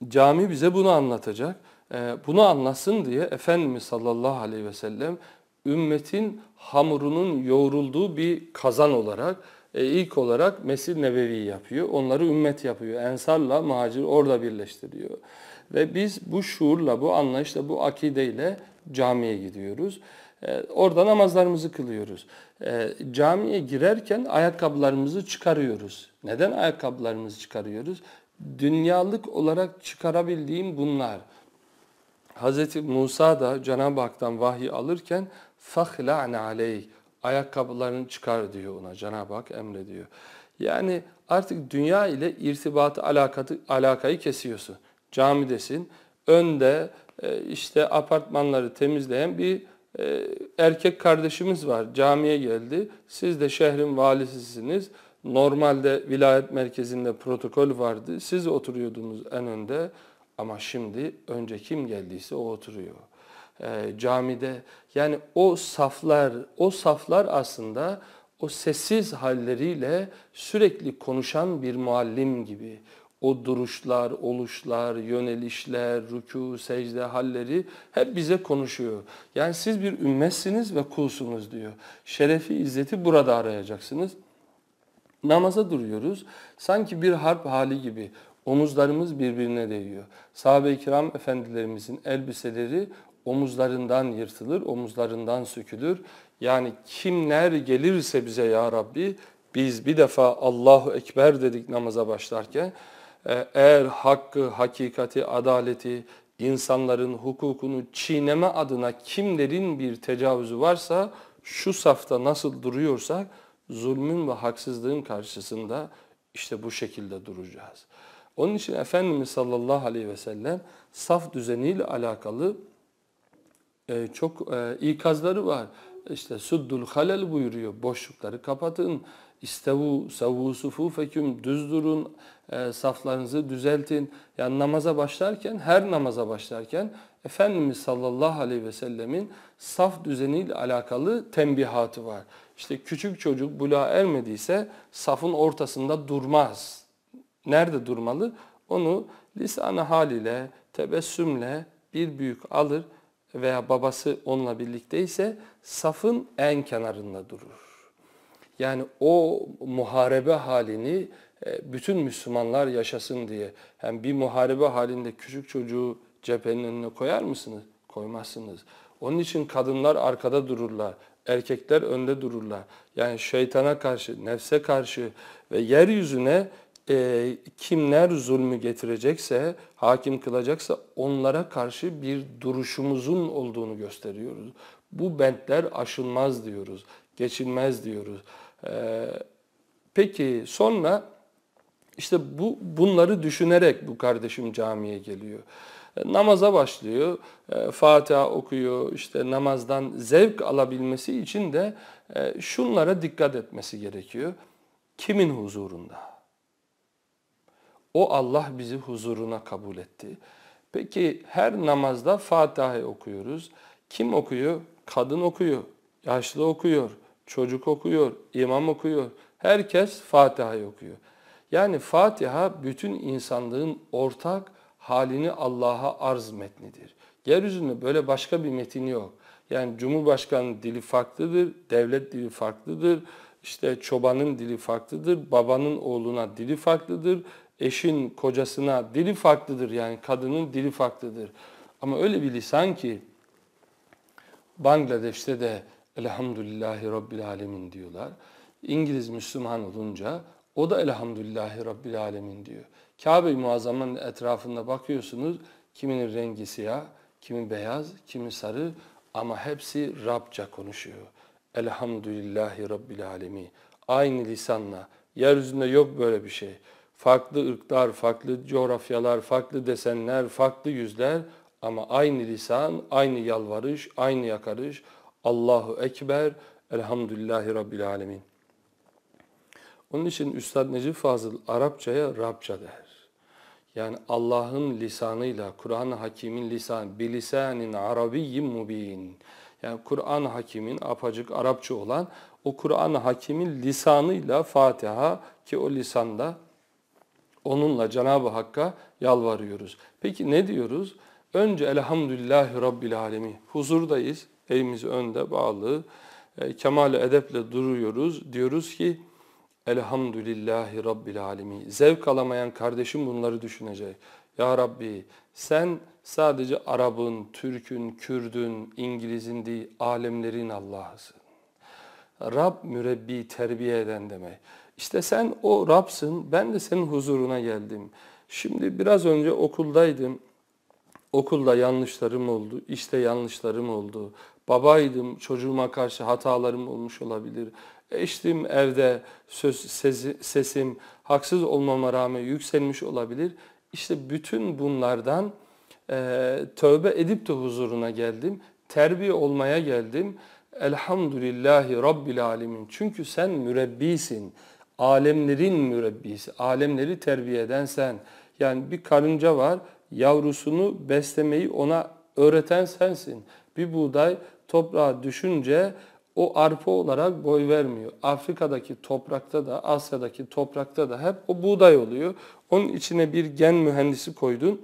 Speaker 2: cami bize bunu anlatacak. E, bunu anlasın diye Efendimiz sallallahu aleyhi ve sellem ümmetin hamurunun yoğrulduğu bir kazan olarak e, ilk olarak Mescid-i Nebevi yapıyor. Onları ümmet yapıyor. Ensarla macir orada birleştiriyor. Ve biz bu şuurla, bu anlayışla, bu akideyle camiye gidiyoruz. E, orada namazlarımızı kılıyoruz. E, camiye girerken ayakkabılarımızı çıkarıyoruz. Neden ayakkabılarımızı çıkarıyoruz? Dünyalık olarak çıkarabildiğim bunlar. Hz. Musa da Cenab-ı Hak'tan vahiy alırken فَخْلَعْنَ عَلَيْهِ ayakkabılarını çıkar diyor ona Cenab-ı Hak emrediyor. Yani artık dünya ile irtibatı alakatı, alakayı kesiyorsun. Camidesin, önde e, işte apartmanları temizleyen bir e, erkek kardeşimiz var. Camiye geldi. Siz de şehrin valisisiniz. Normalde vilayet merkezinde protokol vardı. Siz oturuyordunuz en önde. Ama şimdi önce kim geldiyse o oturuyor e, camide. Yani o saflar, o saflar aslında o sessiz halleriyle sürekli konuşan bir muallim gibi. O duruşlar, oluşlar, yönelişler, rükû, secde halleri hep bize konuşuyor. Yani siz bir ümmetsiniz ve kulsunuz diyor. Şerefi, izzeti burada arayacaksınız. Namaza duruyoruz. Sanki bir harp hali gibi omuzlarımız birbirine değiyor. Sahabe-i kiram efendilerimizin elbiseleri omuzlarından yırtılır, omuzlarından sökülür. Yani kimler gelirse bize ya Rabbi biz bir defa Allahu Ekber dedik namaza başlarken e, eğer hakkı, hakikati, adaleti, insanların hukukunu çiğneme adına kimlerin bir tecavüzü varsa şu safta nasıl duruyorsak zulmün ve haksızlığın karşısında işte bu şekilde duracağız. Onun için Efendimiz sallallahu aleyhi ve sellem saf düzeniyle alakalı e, çok e, ikazları var. İşte suddul halel buyuruyor. Boşlukları kapatın. İstevu, savu, sufufeküm, düz durun, e, saflarınızı düzeltin. Yani namaza başlarken, her namaza başlarken Efendimiz sallallahu aleyhi ve sellemin saf düzeniyle alakalı tembihatı var. İşte küçük çocuk bula ermediyse safın ortasında durmaz. Nerede durmalı? Onu lisanı haliyle, tebessümle bir büyük alır veya babası onunla birlikte ise safın en kenarında durur. Yani o muharebe halini e, bütün Müslümanlar yaşasın diye. Yani bir muharebe halinde küçük çocuğu cephenin önüne koyar mısınız? Koymazsınız. Onun için kadınlar arkada dururlar. Erkekler önde dururlar. Yani şeytana karşı, nefse karşı ve yeryüzüne e, kimler zulmü getirecekse, hakim kılacaksa onlara karşı bir duruşumuzun olduğunu gösteriyoruz. Bu bentler aşılmaz diyoruz, geçilmez diyoruz. E, peki sonra işte bu bunları düşünerek bu kardeşim camiye geliyor. E, namaza başlıyor, e, Fatiha okuyor, işte namazdan zevk alabilmesi için de e, şunlara dikkat etmesi gerekiyor. Kimin huzurunda? O Allah bizi huzuruna kabul etti. Peki her namazda Fatiha'yı okuyoruz. Kim okuyor? Kadın okuyor, yaşlı okuyor, çocuk okuyor, imam okuyor. Herkes Fatiha'yı okuyor. Yani Fatiha bütün insanlığın ortak halini Allah'a arz metnidir. Yeryüzünde böyle başka bir metin yok. Yani Cumhurbaşkanı dili farklıdır, devlet dili farklıdır, işte çobanın dili farklıdır, babanın oğluna dili farklıdır, eşin kocasına dili farklıdır yani kadının dili farklıdır. Ama öyle bir lisan ki Bangladeş'te de Elhamdülillahi Rabbil Alemin diyorlar. İngiliz Müslüman olunca o da Elhamdülillahi Rabbil Alemin diyor. Kabe-i Muazzam'ın etrafında bakıyorsunuz kiminin rengi siyah, kimi beyaz, kimi sarı ama hepsi Rabça konuşuyor. Elhamdülillahi Rabbil Alemin. Aynı lisanla. Yeryüzünde yok böyle bir şey farklı ırklar, farklı coğrafyalar, farklı desenler, farklı yüzler ama aynı lisan, aynı yalvarış, aynı yakarış. Allahu Ekber, Elhamdülillahi Rabbil Alemin. Onun için Üstad Necip Fazıl Arapçaya Rabça der. Yani Allah'ın lisanıyla, Kur'an-ı Hakim'in lisanı, bilisanin arabiyyin mubin. Yani Kur'an-ı Hakim'in apacık Arapça olan o Kur'an-ı Hakim'in lisanıyla Fatiha ki o lisanda onunla Cenab-ı Hakk'a yalvarıyoruz. Peki ne diyoruz? Önce elhamdülillahi rabbil alemi. Huzurdayız. Elimiz önde bağlı. E, kemal edeple duruyoruz. Diyoruz ki elhamdülillahi rabbil alemi. Zevk alamayan kardeşim bunları düşünecek. Ya Rabbi sen sadece Arap'ın, Türk'ün, Kürd'ün, İngiliz'in değil alemlerin Allah'ısın. Rab mürebbi terbiye eden demek. İşte sen o Rab'sın, ben de senin huzuruna geldim. Şimdi biraz önce okuldaydım. Okulda yanlışlarım oldu, işte yanlışlarım oldu. Babaydım, çocuğuma karşı hatalarım olmuş olabilir. Eştim evde, söz, sesi, sesim haksız olmama rağmen yükselmiş olabilir. İşte bütün bunlardan e, tövbe edip de huzuruna geldim. Terbiye olmaya geldim. Elhamdülillahi Rabbil Alemin. Çünkü sen mürebbisin alemlerin mürebbisi, alemleri terbiye eden sen. Yani bir karınca var, yavrusunu beslemeyi ona öğreten sensin. Bir buğday toprağa düşünce o arpa olarak boy vermiyor. Afrika'daki toprakta da, Asya'daki toprakta da hep o buğday oluyor. Onun içine bir gen mühendisi koydun.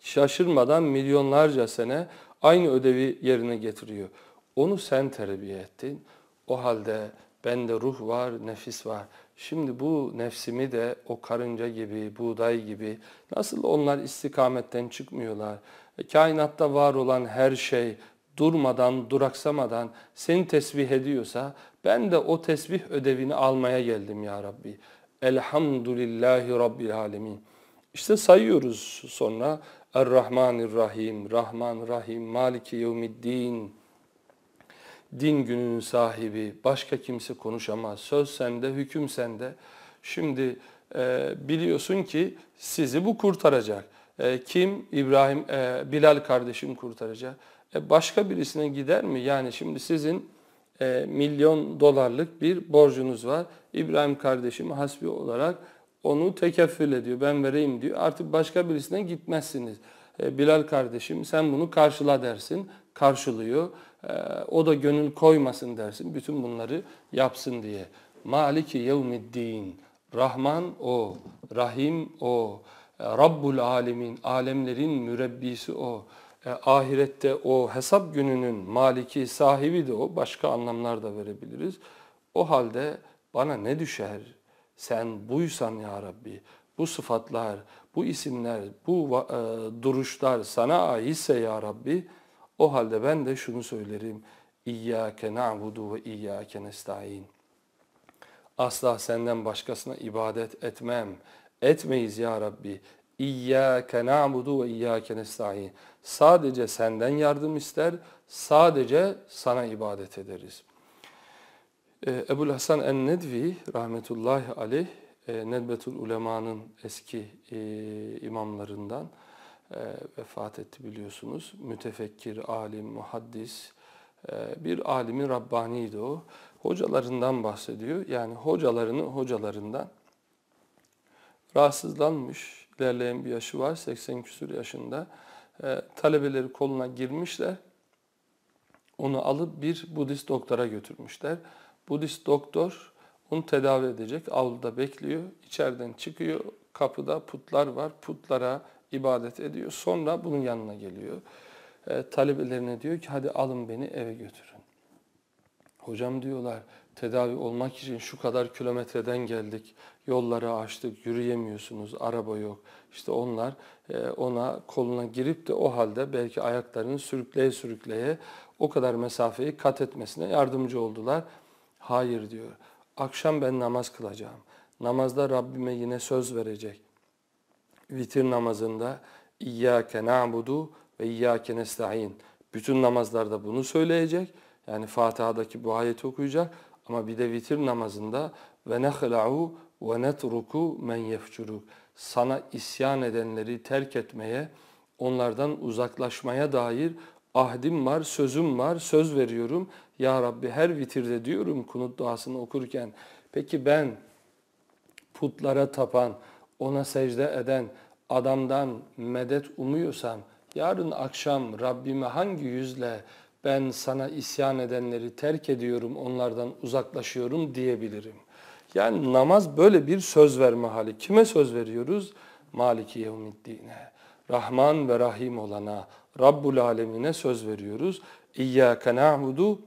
Speaker 2: Şaşırmadan milyonlarca sene aynı ödevi yerine getiriyor. Onu sen terbiye ettin. O halde ben de ruh var, nefis var. Şimdi bu nefsimi de o karınca gibi, buğday gibi nasıl onlar istikametten çıkmıyorlar? E, kainatta var olan her şey durmadan, duraksamadan seni tesbih ediyorsa ben de o tesbih ödevini almaya geldim ya Rabbi. Elhamdülillahi Rabbil Alemin. İşte sayıyoruz sonra. Er-Rahmanir Rahim, Rahman Rahim, Maliki Yevmiddin din gününün sahibi, başka kimse konuşamaz, söz sende, hüküm sende. Şimdi e, biliyorsun ki sizi bu kurtaracak. E, kim? İbrahim, e, Bilal kardeşim kurtaracak. E, başka birisine gider mi? Yani şimdi sizin e, milyon dolarlık bir borcunuz var. İbrahim kardeşim hasbi olarak onu tekeffül ediyor. Ben vereyim diyor. Artık başka birisine gitmezsiniz. E, Bilal kardeşim sen bunu karşıla dersin. Karşılıyor o da gönül koymasın dersin. Bütün bunları yapsın diye. Maliki yevmiddin. Rahman o. Rahim o. Rabbul alemin. Alemlerin mürebbisi o. ahirette o hesap gününün maliki, sahibi de o. Başka anlamlar da verebiliriz. O halde bana ne düşer? Sen buysan ya Rabbi. Bu sıfatlar, bu isimler, bu e, duruşlar sana aitse ya Rabbi o halde ben de şunu söylerim. İyyâke na'budu ve iyyâke nesta'in. Asla senden başkasına ibadet etmem. Etmeyiz ya Rabbi. İyyâke na'budu ve iyyâke nesta'in. Sadece senden yardım ister, sadece sana ibadet ederiz. Ee, Hasan en-Nedvi rahmetullahi aleyh, e, Nedbetül Ulema'nın eski e, imamlarından, e, vefat etti biliyorsunuz. Mütefekkir, alim, muhaddis, e, bir alimin Rabbani'ydi o. Hocalarından bahsediyor. Yani hocalarını hocalarından rahatsızlanmış, ilerleyen bir yaşı var, 80 küsur yaşında. E, talebeleri koluna girmişler, onu alıp bir Budist doktora götürmüşler. Budist doktor onu tedavi edecek. Avluda bekliyor. İçeriden çıkıyor. Kapıda putlar var. Putlara ibadet ediyor. Sonra bunun yanına geliyor. E, talebelerine diyor ki hadi alın beni eve götürün. Hocam diyorlar tedavi olmak için şu kadar kilometreden geldik. Yolları açtık, yürüyemiyorsunuz, araba yok. İşte onlar e, ona koluna girip de o halde belki ayaklarını sürükleye sürükleye o kadar mesafeyi kat etmesine yardımcı oldular. Hayır diyor. Akşam ben namaz kılacağım. Namazda Rabbime yine söz verecek. Vitir namazında İyyâke na'budu ve İyyâke nesta'in. Bütün namazlarda bunu söyleyecek. Yani Fatiha'daki bu ayeti okuyacak. Ama bir de vitir namazında ve nehla'u ve netruku men yefcuruk. Sana isyan edenleri terk etmeye, onlardan uzaklaşmaya dair ahdim var, sözüm var, söz veriyorum. Ya Rabbi her vitirde diyorum kunut duasını okurken. Peki ben putlara tapan, ona secde eden adamdan medet umuyorsam, yarın akşam Rabbime hangi yüzle ben sana isyan edenleri terk ediyorum, onlardan uzaklaşıyorum diyebilirim. Yani namaz böyle bir söz verme hali. Kime söz veriyoruz? Maliki yevmiddine. Rahman ve Rahim olana, Rabbul Alemine söz veriyoruz. İyyâke na'budu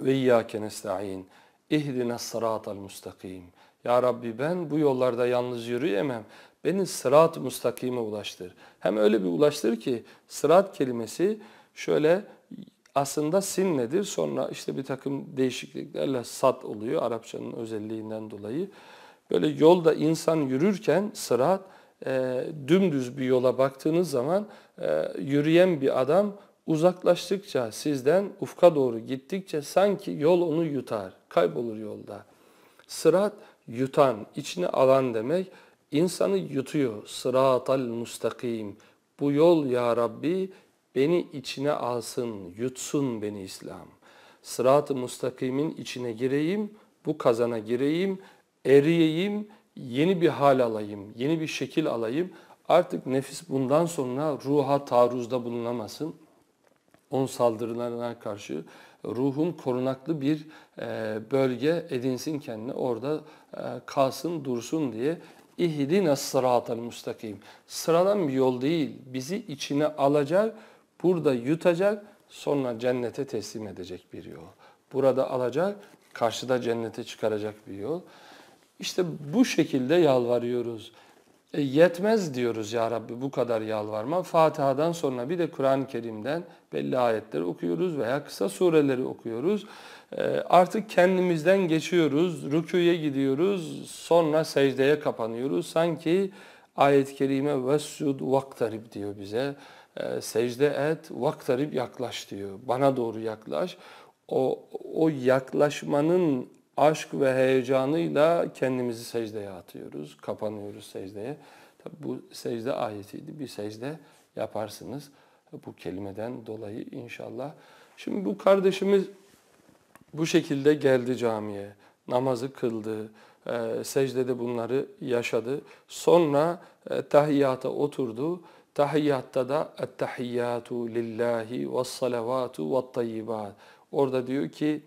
Speaker 2: ve iyyâke nesta'in. İhdine sıratal mustakim. Ya Rabbi ben bu yollarda yalnız yürüyemem. Beni sırat-ı mustakime ulaştır. Hem öyle bir ulaştır ki sırat kelimesi şöyle aslında sin nedir? Sonra işte bir takım değişikliklerle sat oluyor Arapçanın özelliğinden dolayı. Böyle yolda insan yürürken sırat e, dümdüz bir yola baktığınız zaman e, yürüyen bir adam uzaklaştıkça sizden ufka doğru gittikçe sanki yol onu yutar, kaybolur yolda. Sırat yutan, içine alan demek insanı yutuyor. Sıratal mustakim. Bu yol ya Rabbi beni içine alsın, yutsun beni İslam. Sırat-ı mustakimin içine gireyim, bu kazana gireyim, eriyeyim, yeni bir hal alayım, yeni bir şekil alayım. Artık nefis bundan sonra ruha taarruzda bulunamasın. On saldırılarına karşı ruhum korunaklı bir e, bölge edinsin kendine. Orada e, kalsın, dursun diye İhdine sıratel müstakim. Sıradan bir yol değil. Bizi içine alacak, burada yutacak, sonra cennete teslim edecek bir yol. Burada alacak, karşıda cennete çıkaracak bir yol. İşte bu şekilde yalvarıyoruz. E, yetmez diyoruz ya Rabbi bu kadar yalvarma. Fatiha'dan sonra bir de Kur'an-ı Kerim'den belli ayetleri okuyoruz veya kısa sureleri okuyoruz. E, artık kendimizden geçiyoruz, rüküye gidiyoruz, sonra secdeye kapanıyoruz. Sanki ayet-i kerime vesud vaktarib diyor bize. E, secde et, vaktarib yaklaş diyor. Bana doğru yaklaş. O, o yaklaşmanın aşk ve heyecanıyla kendimizi secdeye atıyoruz, kapanıyoruz secdeye. Tabi bu secde ayetiydi. Bir secde yaparsınız bu kelimeden dolayı inşallah. Şimdi bu kardeşimiz bu şekilde geldi camiye, namazı kıldı, e, secdede bunları yaşadı. Sonra e, tahiyyata oturdu. Tahiyyatta da ettehiyyatu lillahi ve salavatu ve tayyibat. Orada diyor ki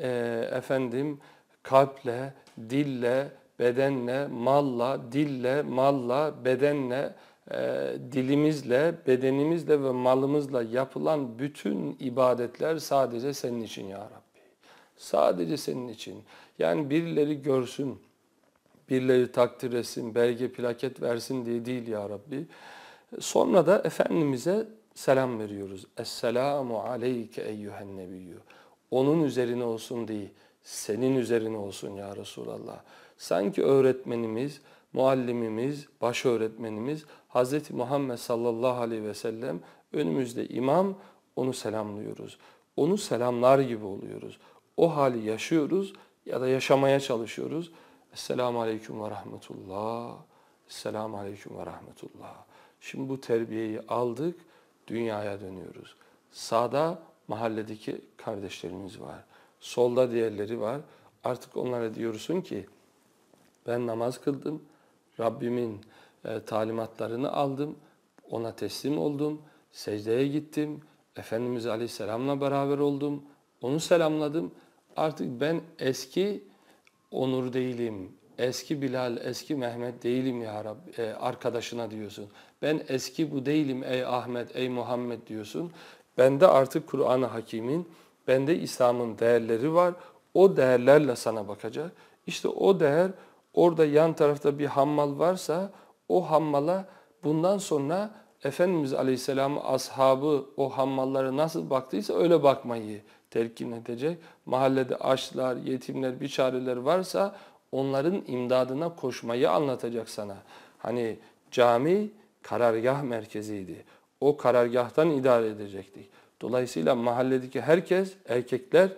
Speaker 2: e, efendim kalple, dille, bedenle, malla, dille, malla, bedenle, e, dilimizle, bedenimizle ve malımızla yapılan bütün ibadetler sadece senin için ya Rabbi. Sadece senin için. Yani birileri görsün, birileri takdir etsin, belge plaket versin diye değil ya Rabbi. Sonra da Efendimiz'e selam veriyoruz. Esselamu aleyke eyyühen nebiyyü. Onun üzerine olsun diye senin üzerine olsun ya Resulallah. Sanki öğretmenimiz, muallimimiz, baş öğretmenimiz Hz. Muhammed sallallahu aleyhi ve sellem önümüzde imam onu selamlıyoruz. Onu selamlar gibi oluyoruz. O hali yaşıyoruz ya da yaşamaya çalışıyoruz. Esselamu Aleyküm ve Rahmetullah. Esselamu Aleyküm ve Rahmetullah. Şimdi bu terbiyeyi aldık, dünyaya dönüyoruz. Sağda mahalledeki kardeşlerimiz var solda diğerleri var. Artık onlara diyorsun ki ben namaz kıldım, Rabbimin e, talimatlarını aldım, ona teslim oldum, secdeye gittim, Efendimiz Aleyhisselam'la beraber oldum, onu selamladım. Artık ben eski Onur değilim, eski Bilal, eski Mehmet değilim ya Rabbi, e, arkadaşına diyorsun. Ben eski bu değilim ey Ahmet, ey Muhammed diyorsun. Ben de artık Kur'an-ı Hakim'in Bende İslam'ın değerleri var. O değerlerle sana bakacak. İşte o değer orada yan tarafta bir hammal varsa o hammala bundan sonra Efendimiz Aleyhisselam'ın ashabı o hammallara nasıl baktıysa öyle bakmayı telkin edecek. Mahallede açlar, yetimler, biçareler varsa onların imdadına koşmayı anlatacak sana. Hani cami karargah merkeziydi. O karargahtan idare edecektik. Dolayısıyla mahalledeki herkes, erkekler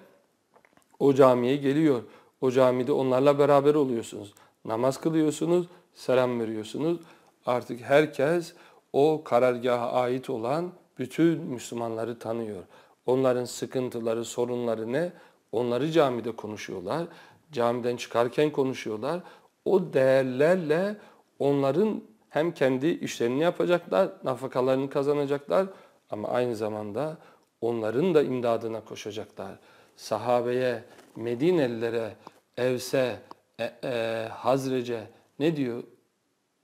Speaker 2: o camiye geliyor. O camide onlarla beraber oluyorsunuz. Namaz kılıyorsunuz, selam veriyorsunuz. Artık herkes o karargaha ait olan bütün Müslümanları tanıyor. Onların sıkıntıları, sorunları ne? Onları camide konuşuyorlar. Camiden çıkarken konuşuyorlar. O değerlerle onların hem kendi işlerini yapacaklar, nafakalarını kazanacaklar, ama aynı zamanda onların da imdadına koşacaklar. Sahabeye, Medinelilere, Evse, e, e, Hazrece ne diyor?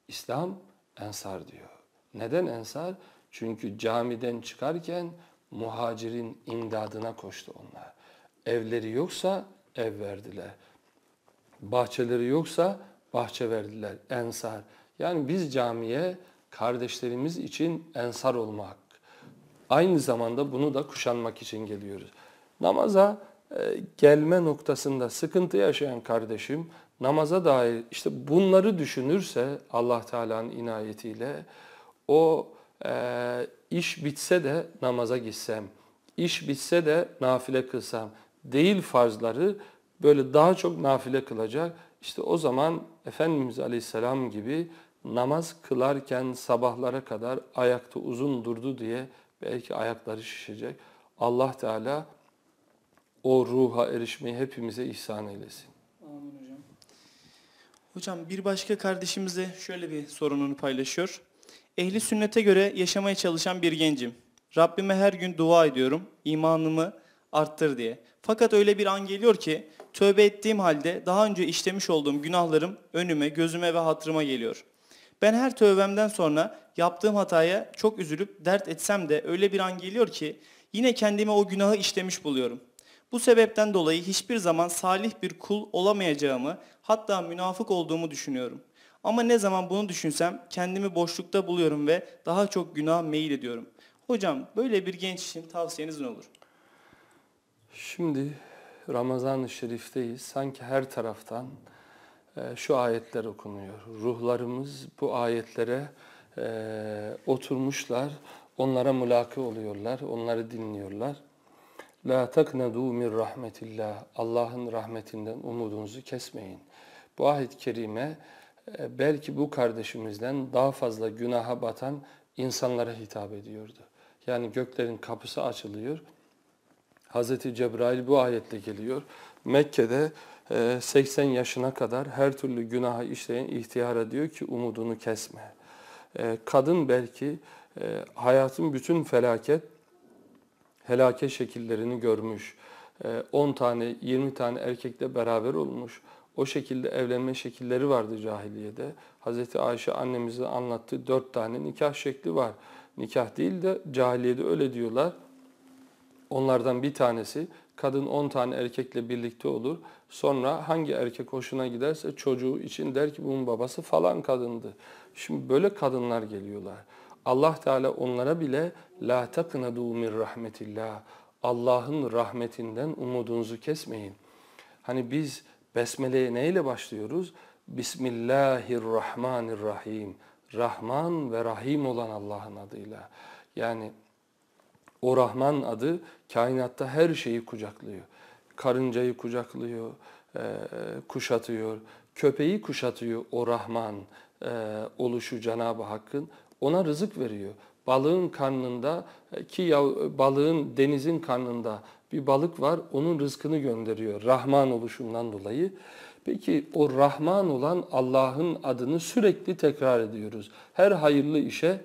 Speaker 2: İslam ensar diyor. Neden ensar? Çünkü camiden çıkarken muhacirin imdadına koştu onlar. Evleri yoksa ev verdiler. Bahçeleri yoksa bahçe verdiler. Ensar. Yani biz camiye kardeşlerimiz için ensar olmak, Aynı zamanda bunu da kuşanmak için geliyoruz. Namaza e, gelme noktasında sıkıntı yaşayan kardeşim namaza dair işte bunları düşünürse Allah Teala'nın inayetiyle o e, iş bitse de namaza gitsem, iş bitse de nafile kılsam değil farzları böyle daha çok nafile kılacak. İşte o zaman Efendimiz Aleyhisselam gibi namaz kılarken sabahlara kadar ayakta uzun durdu diye Belki ayakları şişecek. Allah Teala o ruha erişmeyi hepimize ihsan eylesin. hocam. bir başka kardeşimiz de şöyle bir sorununu paylaşıyor.
Speaker 1: Ehli sünnete göre yaşamaya çalışan bir gencim. Rabbime her gün dua ediyorum. imanımı arttır diye. Fakat öyle bir an geliyor ki tövbe ettiğim halde daha önce işlemiş olduğum günahlarım önüme, gözüme ve hatırıma geliyor. Ben her tövbemden sonra yaptığım hataya çok üzülüp dert etsem de öyle bir an geliyor ki yine kendime o günahı işlemiş buluyorum. Bu sebepten dolayı hiçbir zaman salih bir kul olamayacağımı, hatta münafık olduğumu düşünüyorum. Ama ne zaman bunu düşünsem kendimi boşlukta buluyorum ve daha çok günah meyil ediyorum. Hocam böyle bir genç için tavsiyeniz ne olur?
Speaker 2: Şimdi Ramazan-ı Şerif'teyiz. Sanki her taraftan e, şu ayetler okunuyor. Ruhlarımız bu ayetlere ee, oturmuşlar, onlara mülaki oluyorlar, onları dinliyorlar. La taknedu min rahmetillah. Allah'ın rahmetinden umudunuzu kesmeyin. Bu ayet-i kerime e, belki bu kardeşimizden daha fazla günaha batan insanlara hitap ediyordu. Yani göklerin kapısı açılıyor. Hazreti Cebrail bu ayetle geliyor. Mekke'de 80 e, yaşına kadar her türlü günaha işleyen ihtiyara diyor ki umudunu kesme. Ee, kadın belki e, hayatın bütün felaket, helake şekillerini görmüş. E, ee, 10 tane, 20 tane erkekle beraber olmuş. O şekilde evlenme şekilleri vardı cahiliyede. Hazreti Ayşe annemizin anlattığı 4 tane nikah şekli var. Nikah değil de cahiliyede öyle diyorlar. Onlardan bir tanesi kadın 10 tane erkekle birlikte olur. Sonra hangi erkek hoşuna giderse çocuğu için der ki bunun babası falan kadındı. Şimdi böyle kadınlar geliyorlar. Allah Teala onlara bile la taknadu min rahmetillah. Allah'ın rahmetinden umudunuzu kesmeyin. Hani biz besmeleye neyle başlıyoruz? Bismillahirrahmanirrahim. Rahman ve Rahim olan Allah'ın adıyla. Yani o Rahman adı kainatta her şeyi kucaklıyor. Karıncayı kucaklıyor, kuşatıyor, köpeği kuşatıyor o Rahman. E, oluşu Cenab-ı Hakk'ın ona rızık veriyor. Balığın karnında e, ki ya balığın denizin karnında bir balık var onun rızkını gönderiyor Rahman oluşundan dolayı. Peki o Rahman olan Allah'ın adını sürekli tekrar ediyoruz. Her hayırlı işe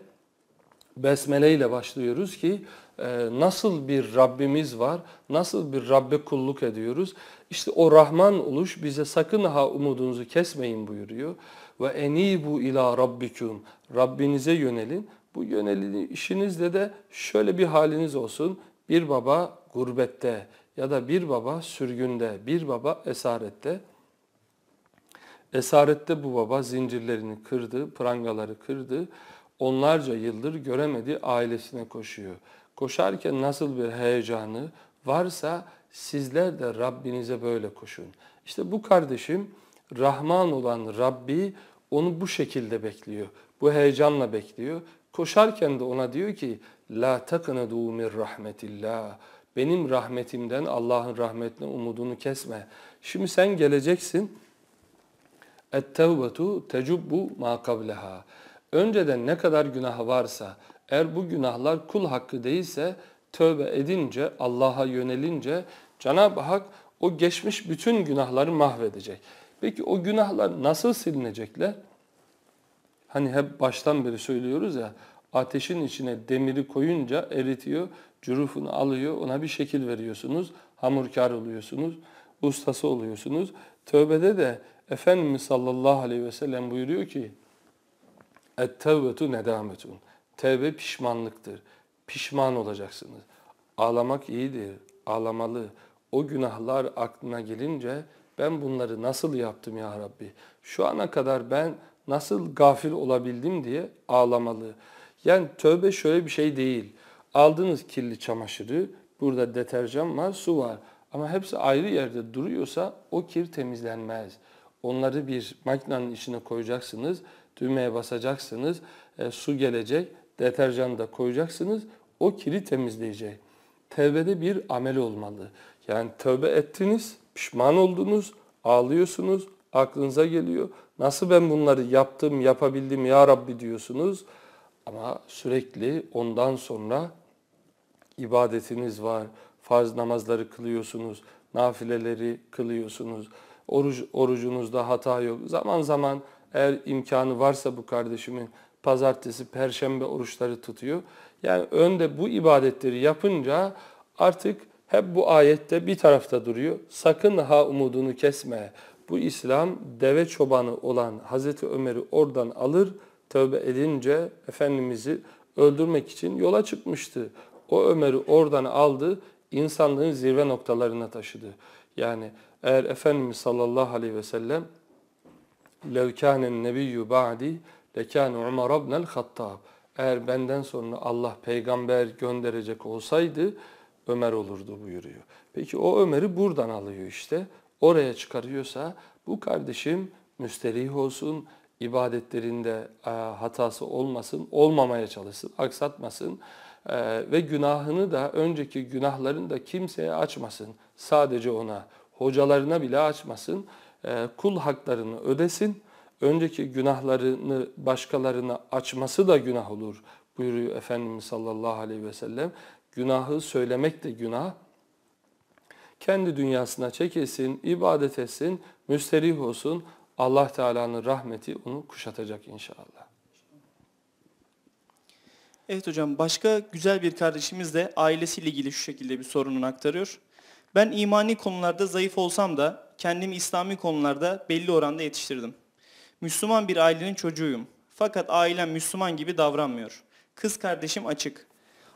Speaker 2: besmele ile başlıyoruz ki e, nasıl bir Rabbimiz var, nasıl bir Rabbe kulluk ediyoruz. İşte o Rahman oluş bize sakın ha umudunuzu kesmeyin buyuruyor ve enibu ila rabbikum Rabbinize yönelin. Bu yönelini işinizde de şöyle bir haliniz olsun. Bir baba gurbette ya da bir baba sürgünde, bir baba esarette. Esarette bu baba zincirlerini kırdı, prangaları kırdı. Onlarca yıldır göremedi ailesine koşuyor. Koşarken nasıl bir heyecanı varsa sizler de Rabbinize böyle koşun. İşte bu kardeşim Rahman olan Rabbi onu bu şekilde bekliyor. Bu heyecanla bekliyor. Koşarken de ona diyor ki la taknedu min rahmetillah. Benim rahmetimden Allah'ın rahmetine umudunu kesme. Şimdi sen geleceksin. Et-tevbetu tecubbu ma kableha. Önceden ne kadar günah varsa, eğer bu günahlar kul hakkı değilse tövbe edince, Allah'a yönelince Cenab-ı Hak o geçmiş bütün günahları mahvedecek. Peki o günahlar nasıl silinecekler? Hani hep baştan beri söylüyoruz ya ateşin içine demiri koyunca eritiyor, cürufunu alıyor, ona bir şekil veriyorsunuz, hamurkar oluyorsunuz, ustası oluyorsunuz. Tövbede de Efendimiz sallallahu aleyhi ve sellem buyuruyor ki Ettevvetu nedametun. Tevbe pişmanlıktır. Pişman olacaksınız. Ağlamak iyidir. Ağlamalı. O günahlar aklına gelince ben bunları nasıl yaptım ya Rabbi? Şu ana kadar ben nasıl gafil olabildim diye ağlamalı. Yani tövbe şöyle bir şey değil. Aldınız kirli çamaşırı, burada deterjan var, su var. Ama hepsi ayrı yerde duruyorsa o kir temizlenmez. Onları bir makinenin içine koyacaksınız, düğmeye basacaksınız, e, su gelecek, deterjanı da koyacaksınız, o kiri temizleyecek. Tevbede bir amel olmalı. Yani tövbe ettiniz, Pişman oldunuz, ağlıyorsunuz, aklınıza geliyor. Nasıl ben bunları yaptım, yapabildim ya Rabbi diyorsunuz. Ama sürekli ondan sonra ibadetiniz var. Farz namazları kılıyorsunuz, nafileleri kılıyorsunuz. Oruç, orucunuzda hata yok. Zaman zaman eğer imkanı varsa bu kardeşimin pazartesi, perşembe oruçları tutuyor. Yani önde bu ibadetleri yapınca artık hep bu ayette bir tarafta duruyor. Sakın ha umudunu kesme. Bu İslam deve çobanı olan Hazreti Ömer'i oradan alır, tövbe edince Efendimiz'i öldürmek için yola çıkmıştı. O Ömer'i oradan aldı, insanlığın zirve noktalarına taşıdı. Yani eğer Efendimiz sallallahu aleyhi ve sellem لَوْ كَانَ النَّبِيُّ بَعْدِي لَكَانَ عُمَرَ بْنَ الْخَطَّابِ Eğer benden sonra Allah peygamber gönderecek olsaydı Ömer olurdu buyuruyor. Peki o Ömer'i buradan alıyor işte. Oraya çıkarıyorsa bu kardeşim müsterih olsun, ibadetlerinde e, hatası olmasın, olmamaya çalışsın, aksatmasın e, ve günahını da önceki günahlarını da kimseye açmasın. Sadece ona, hocalarına bile açmasın. E, kul haklarını ödesin. Önceki günahlarını başkalarına açması da günah olur buyuruyor Efendimiz sallallahu aleyhi ve sellem. Günahı söylemek de günah. Kendi dünyasına çekilsin, ibadet etsin, müsterih olsun. Allah Teala'nın rahmeti onu kuşatacak inşallah.
Speaker 1: Evet hocam başka güzel bir kardeşimiz de ailesiyle ilgili şu şekilde bir sorununu aktarıyor. Ben imani konularda zayıf olsam da kendimi İslami konularda belli oranda yetiştirdim. Müslüman bir ailenin çocuğuyum. Fakat ailem Müslüman gibi davranmıyor. Kız kardeşim açık.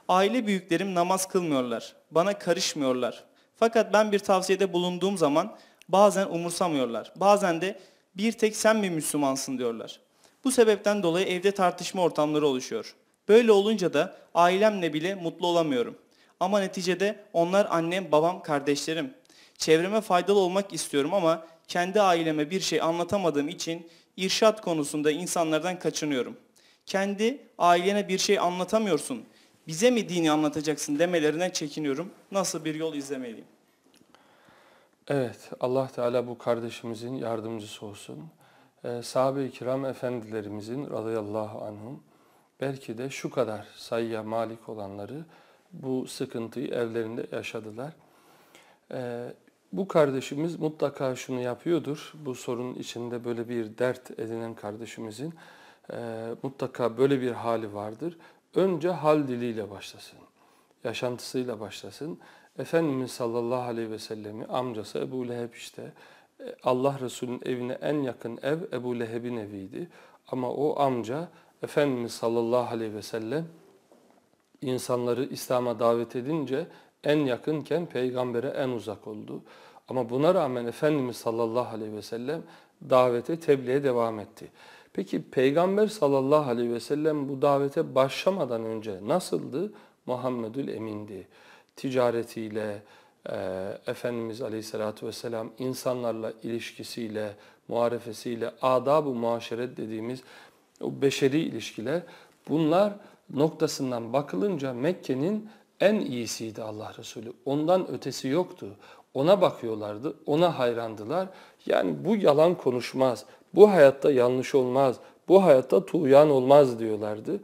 Speaker 1: Aile büyüklerim namaz kılmıyorlar, bana karışmıyorlar. Fakat ben bir tavsiyede bulunduğum zaman bazen umursamıyorlar. Bazen de bir tek sen mi Müslümansın diyorlar. Bu sebepten dolayı evde tartışma ortamları oluşuyor. Böyle olunca da ailemle bile mutlu olamıyorum. Ama neticede onlar annem, babam, kardeşlerim. Çevreme faydalı olmak istiyorum ama kendi aileme bir şey anlatamadığım için irşat konusunda insanlardan kaçınıyorum. Kendi ailene bir şey anlatamıyorsun bize mi dini anlatacaksın demelerine çekiniyorum. Nasıl bir yol izlemeliyim?
Speaker 2: Evet, Allah Teala bu kardeşimizin yardımcısı olsun. Ee, Sahabe-i kiram efendilerimizin radıyallahu anhum belki de şu kadar sayıya malik olanları bu sıkıntıyı evlerinde yaşadılar. Ee, bu kardeşimiz mutlaka şunu yapıyordur. Bu sorunun içinde böyle bir dert edinen kardeşimizin e, mutlaka böyle bir hali vardır önce hal diliyle başlasın, yaşantısıyla başlasın. Efendimiz sallallahu aleyhi ve sellemi amcası Ebu Leheb işte e, Allah Resulü'nün evine en yakın ev Ebu Leheb'in eviydi. Ama o amca Efendimiz sallallahu aleyhi ve sellem insanları İslam'a davet edince en yakınken peygambere en uzak oldu. Ama buna rağmen Efendimiz sallallahu aleyhi ve sellem davete, tebliğe devam etti. Peki Peygamber sallallahu aleyhi ve sellem bu davete başlamadan önce nasıldı? Muhammedül Emin'di. Ticaretiyle, e, Efendimiz aleyhissalatu vesselam insanlarla ilişkisiyle, muharefesiyle, adab-ı muaşeret dediğimiz o beşeri ilişkiler bunlar noktasından bakılınca Mekke'nin en iyisiydi Allah Resulü. Ondan ötesi yoktu. Ona bakıyorlardı, ona hayrandılar. Yani bu yalan konuşmaz. Bu hayatta yanlış olmaz, bu hayatta tuğyan olmaz diyorlardı.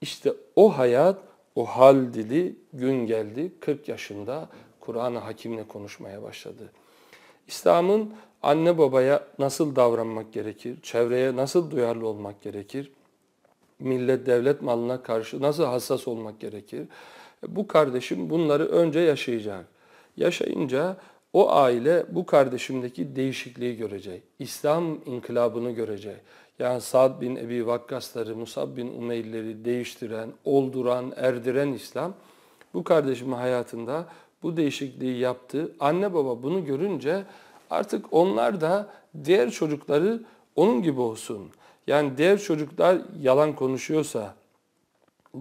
Speaker 2: İşte o hayat, o hal dili gün geldi 40 yaşında Kur'an-ı Hakim'le konuşmaya başladı. İslam'ın anne babaya nasıl davranmak gerekir, çevreye nasıl duyarlı olmak gerekir, millet devlet malına karşı nasıl hassas olmak gerekir? Bu kardeşim bunları önce yaşayacak. Yaşayınca o aile bu kardeşimdeki değişikliği görecek. İslam inkılabını görecek. Yani Sa'd bin Ebi Vakkasları, Musab bin Umeylleri değiştiren, olduran, erdiren İslam bu kardeşimin hayatında bu değişikliği yaptı. Anne baba bunu görünce artık onlar da diğer çocukları onun gibi olsun. Yani diğer çocuklar yalan konuşuyorsa,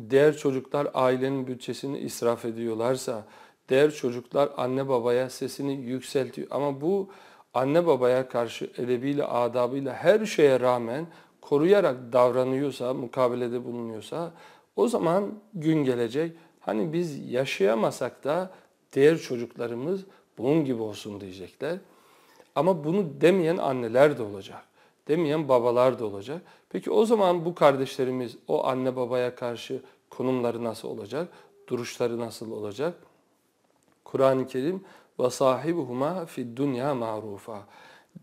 Speaker 2: diğer çocuklar ailenin bütçesini israf ediyorlarsa, Değer çocuklar anne babaya sesini yükseltiyor. Ama bu anne babaya karşı edebiyle, adabıyla her şeye rağmen koruyarak davranıyorsa, mukabelede bulunuyorsa o zaman gün gelecek. Hani biz yaşayamasak da değer çocuklarımız bunun gibi olsun diyecekler. Ama bunu demeyen anneler de olacak. Demeyen babalar da olacak. Peki o zaman bu kardeşlerimiz o anne babaya karşı konumları nasıl olacak? Duruşları nasıl olacak? Kur'an-ı Kerim ve sahibuhuma fid dünya marufa.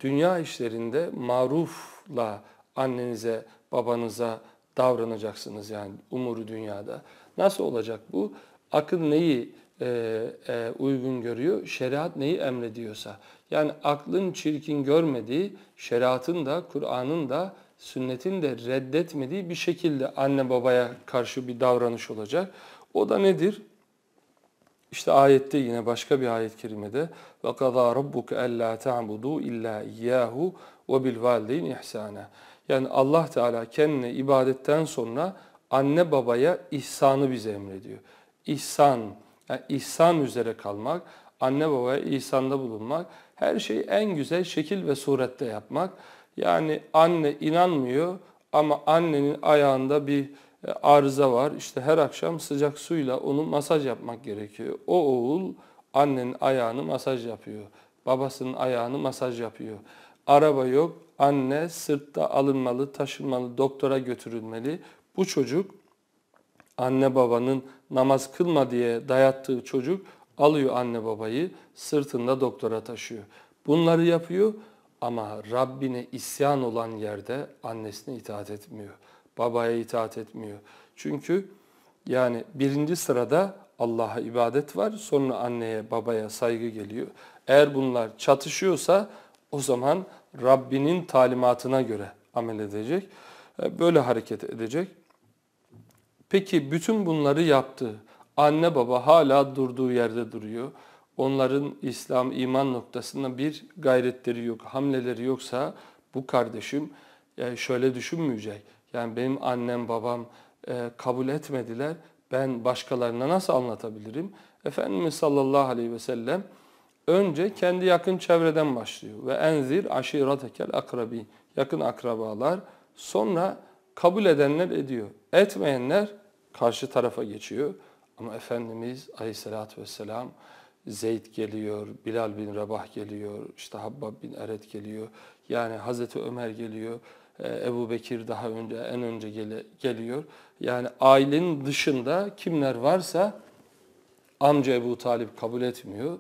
Speaker 2: Dünya işlerinde marufla annenize, babanıza davranacaksınız yani umuru dünyada. Nasıl olacak bu? Akıl neyi e, e, uygun görüyor? Şeriat neyi emrediyorsa. Yani aklın çirkin görmediği, şeriatın da, Kur'an'ın da, sünnetin de reddetmediği bir şekilde anne babaya karşı bir davranış olacak. O da nedir? İşte ayette yine başka bir ayet-i ve kerimede وَقَضَى رَبُّكَ illa iyyahu ve bil وَبِالْوَالِدَيْنِ ihsana. Yani Allah Teala kendine ibadetten sonra anne babaya ihsanı bize emrediyor. İhsan, yani ihsan üzere kalmak, anne babaya ihsanda bulunmak, her şeyi en güzel şekil ve surette yapmak. Yani anne inanmıyor ama annenin ayağında bir e, arıza var. İşte her akşam sıcak suyla onu masaj yapmak gerekiyor. O oğul annenin ayağını masaj yapıyor. Babasının ayağını masaj yapıyor. Araba yok. Anne sırtta alınmalı, taşınmalı, doktora götürülmeli. Bu çocuk anne babanın namaz kılma diye dayattığı çocuk alıyor anne babayı sırtında doktora taşıyor. Bunları yapıyor ama Rabbine isyan olan yerde annesine itaat etmiyor babaya itaat etmiyor. Çünkü yani birinci sırada Allah'a ibadet var, sonra anneye, babaya saygı geliyor. Eğer bunlar çatışıyorsa o zaman Rabbinin talimatına göre amel edecek. E, böyle hareket edecek. Peki bütün bunları yaptı. Anne baba hala durduğu yerde duruyor. Onların İslam iman noktasında bir gayretleri yok, hamleleri yoksa bu kardeşim e, şöyle düşünmeyecek yani benim annem babam e, kabul etmediler. Ben başkalarına nasıl anlatabilirim? Efendimiz sallallahu aleyhi ve sellem önce kendi yakın çevreden başlıyor. Ve enzir aşiratekel akrabi. Yakın akrabalar. Sonra kabul edenler ediyor. Etmeyenler karşı tarafa geçiyor. Ama Efendimiz aleyhissalatü vesselam Zeyd geliyor, Bilal bin Rabah geliyor, işte Habbab bin Eret geliyor. Yani Hazreti Ömer geliyor. Ee, Ebu Bekir daha önce en önce gele, geliyor. Yani ailenin dışında kimler varsa amca Ebu Talip kabul etmiyor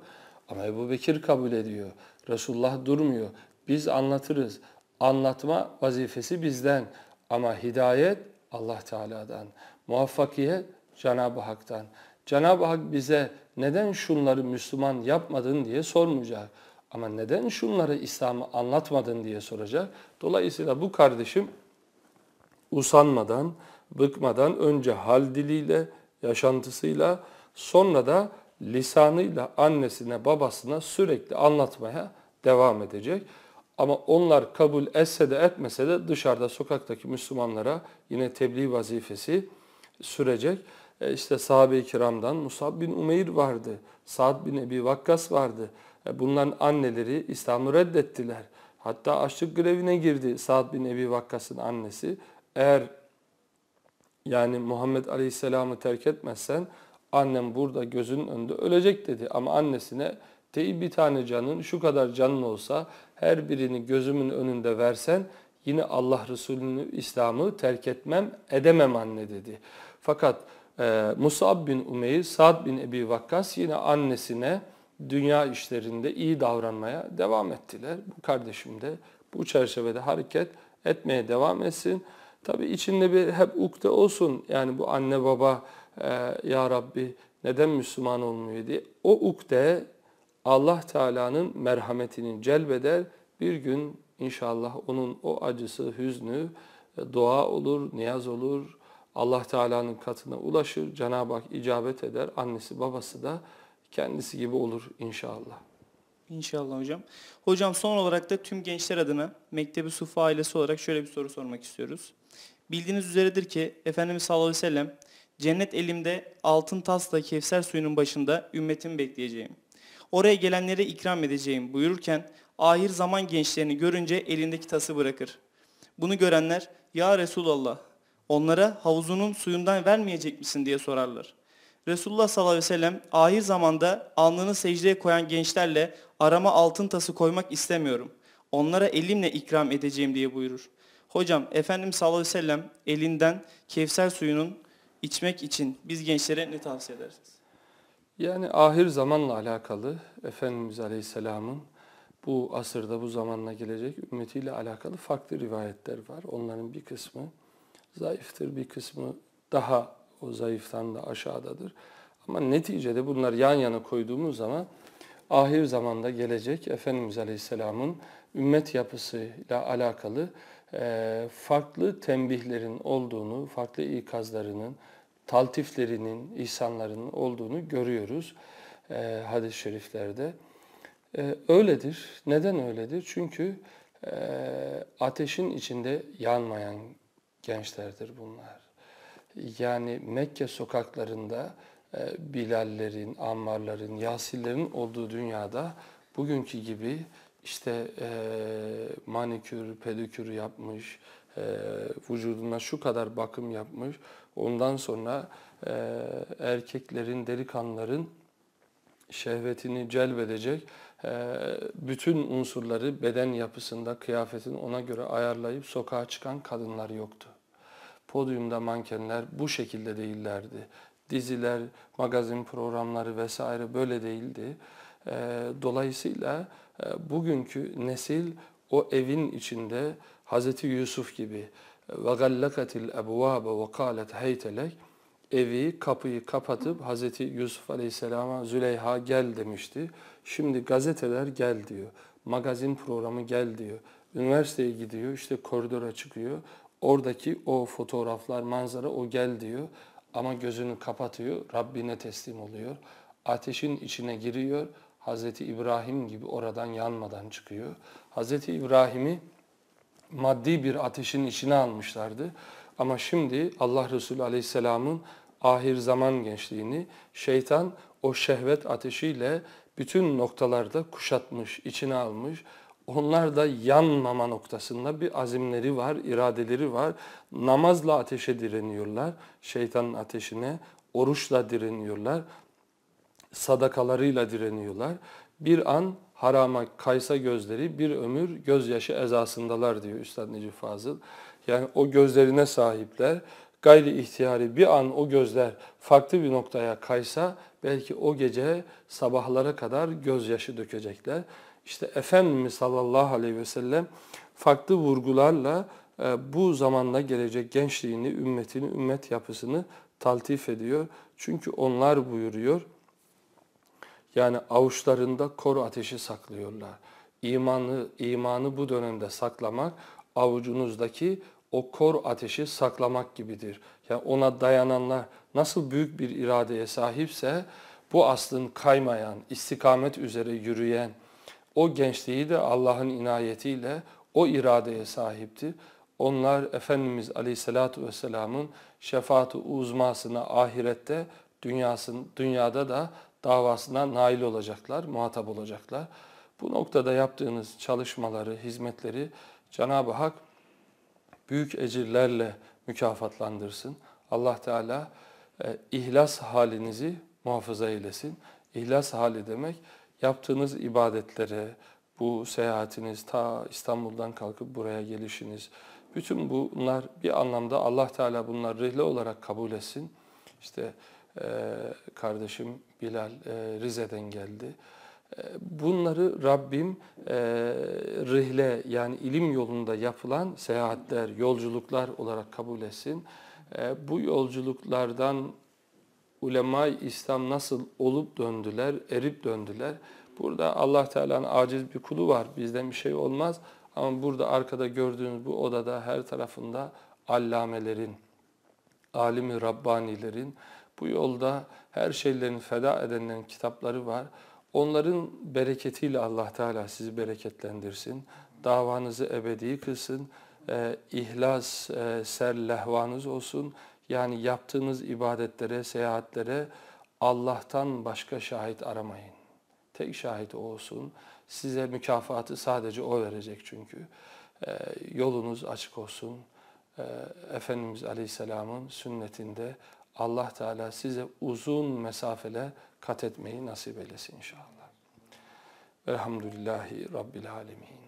Speaker 2: ama Ebu Bekir kabul ediyor. Resulullah durmuyor. Biz anlatırız. Anlatma vazifesi bizden ama hidayet Allah Teala'dan. Muvaffakiyet Cenab-ı Hak'tan. Cenab-ı Hak bize neden şunları Müslüman yapmadın diye sormayacak. Ama neden şunları İslam'ı anlatmadın diye soracak. Dolayısıyla bu kardeşim usanmadan, bıkmadan önce hal diliyle, yaşantısıyla sonra da lisanıyla annesine babasına sürekli anlatmaya devam edecek. Ama onlar kabul etse de etmese de dışarıda sokaktaki Müslümanlara yine tebliğ vazifesi sürecek. E işte sahabe-i kiramdan Musab bin Umeyr vardı, Saad bin Ebi Vakkas vardı. E bunların anneleri İslam'ı reddettiler. Hatta açlık grevine girdi Sa'd bin Ebi Vakkas'ın annesi. Eğer yani Muhammed Aleyhisselam'ı terk etmezsen annem burada gözünün önünde ölecek dedi. Ama annesine değil bir tane canın şu kadar canın olsa her birini gözümün önünde versen yine Allah Resulü'nü İslam'ı terk etmem edemem anne dedi. Fakat e, Musab bin Umeyr, Sa'd bin Ebi Vakkas yine annesine dünya işlerinde iyi davranmaya devam ettiler. Bu kardeşim de bu çerçevede hareket etmeye devam etsin. Tabi içinde bir hep ukde olsun. Yani bu anne baba e, ya Rabbi neden Müslüman olmuyor diye. O ukde Allah Teala'nın merhametini celbeder. Bir gün inşallah onun o acısı, hüznü e, dua olur, niyaz olur. Allah Teala'nın katına ulaşır. Cenab-ı Hak icabet eder. Annesi babası da kendisi gibi olur inşallah.
Speaker 1: İnşallah hocam. Hocam son olarak da tüm gençler adına Mektebi Sufa ailesi olarak şöyle bir soru sormak istiyoruz. Bildiğiniz üzeredir ki Efendimiz sallallahu aleyhi ve sellem cennet elimde altın tasla kevser suyunun başında ümmetimi bekleyeceğim. Oraya gelenlere ikram edeceğim buyururken ahir zaman gençlerini görünce elindeki tası bırakır. Bunu görenler ya Resulallah onlara havuzunun suyundan vermeyecek misin diye sorarlar. Resulullah sallallahu aleyhi ve sellem ahir zamanda alnını secdeye koyan gençlerle arama altın tası koymak istemiyorum. Onlara elimle ikram edeceğim diye buyurur. Hocam Efendimiz sallallahu aleyhi ve sellem elinden Kevser suyunun içmek için biz gençlere ne tavsiye edersiniz?
Speaker 2: Yani ahir zamanla alakalı Efendimiz Aleyhisselam'ın bu asırda bu zamanla gelecek ümmetiyle alakalı farklı rivayetler var. Onların bir kısmı zayıftır, bir kısmı daha o zayıftan da aşağıdadır. Ama neticede bunlar yan yana koyduğumuz zaman ahir zamanda gelecek Efendimiz Aleyhisselam'ın ümmet yapısıyla alakalı e, farklı tembihlerin olduğunu, farklı ikazlarının, taltiflerinin, ihsanlarının olduğunu görüyoruz e, hadis-i şeriflerde. E, öyledir. Neden öyledir? Çünkü e, ateşin içinde yanmayan gençlerdir bunlar yani Mekke sokaklarında e, Bilallerin, Ammarların, Yasillerin olduğu dünyada bugünkü gibi işte e, manikür, pedikür yapmış, e, vücuduna şu kadar bakım yapmış. Ondan sonra e, erkeklerin, delikanların şehvetini celbedecek e, bütün unsurları beden yapısında, kıyafetini ona göre ayarlayıp sokağa çıkan kadınlar yoktu. Podyumda mankenler bu şekilde değillerdi. Diziler, magazin programları vesaire böyle değildi. Ee, dolayısıyla e, bugünkü nesil o evin içinde Hazreti Yusuf gibi e, ve gallakatil ebvabe ve kalet heytelek evi kapıyı kapatıp Hazreti Yusuf Aleyhisselam'a Züleyha gel demişti. Şimdi gazeteler gel diyor. Magazin programı gel diyor. Üniversiteye gidiyor işte koridora çıkıyor. Oradaki o fotoğraflar, manzara o gel diyor ama gözünü kapatıyor, Rabbine teslim oluyor. Ateşin içine giriyor, Hazreti İbrahim gibi oradan yanmadan çıkıyor. Hazreti İbrahim'i maddi bir ateşin içine almışlardı. Ama şimdi Allah Resulü Aleyhisselam'ın ahir zaman gençliğini şeytan o şehvet ateşiyle bütün noktalarda kuşatmış, içine almış. Onlar da yanmama noktasında bir azimleri var, iradeleri var. Namazla ateşe direniyorlar, şeytanın ateşine, oruçla direniyorlar, sadakalarıyla direniyorlar. Bir an harama kaysa gözleri bir ömür gözyaşı ezasındalar diyor Üstad Necip Fazıl. Yani o gözlerine sahipler. Gayri ihtiyari bir an o gözler farklı bir noktaya kaysa belki o gece sabahlara kadar gözyaşı dökecekler. İşte Efendimiz sallallahu aleyhi ve sellem farklı vurgularla e, bu zamanla gelecek gençliğini, ümmetini, ümmet yapısını taltif ediyor. Çünkü onlar buyuruyor. Yani avuçlarında kor ateşi saklıyorlar. İmanı, imanı bu dönemde saklamak avucunuzdaki o kor ateşi saklamak gibidir. Yani ona dayananlar nasıl büyük bir iradeye sahipse bu aslın kaymayan, istikamet üzere yürüyen, o gençliği de Allah'ın inayetiyle o iradeye sahipti. Onlar Efendimiz Aleyhisselatü Vesselam'ın şefaat-ı uzmasına ahirette, dünyasın, dünyada da davasına nail olacaklar, muhatap olacaklar. Bu noktada yaptığınız çalışmaları, hizmetleri Cenab-ı Hak büyük ecirlerle mükafatlandırsın. Allah Teala e, ihlas halinizi muhafaza eylesin. İhlas hali demek yaptığınız ibadetlere, bu seyahatiniz, ta İstanbul'dan kalkıp buraya gelişiniz, bütün bunlar bir anlamda Allah Teala bunlar rihle olarak kabul etsin. İşte e, kardeşim Bilal e, Rize'den geldi. E, bunları Rabbim e, rihle yani ilim yolunda yapılan seyahatler, yolculuklar olarak kabul etsin. E, bu yolculuklardan ulema İslam nasıl olup döndüler, erip döndüler. Burada Allah Teala'nın aciz bir kulu var. Bizden bir şey olmaz. Ama burada arkada gördüğünüz bu odada her tarafında allamelerin, alimi Rabbanilerin, bu yolda her şeylerin feda edenlerin kitapları var. Onların bereketiyle Allah Teala sizi bereketlendirsin. Davanızı ebedi kılsın. E, ihlas, e, ser lehvanız olsun. Yani yaptığınız ibadetlere, seyahatlere Allah'tan başka şahit aramayın. Tek şahit olsun. Size mükafatı sadece o verecek çünkü. E, yolunuz açık olsun. E, Efendimiz Aleyhisselam'ın sünnetinde Allah Teala size uzun mesafele kat etmeyi nasip eylesin inşallah. Velhamdülillahi Rabbil Alemin.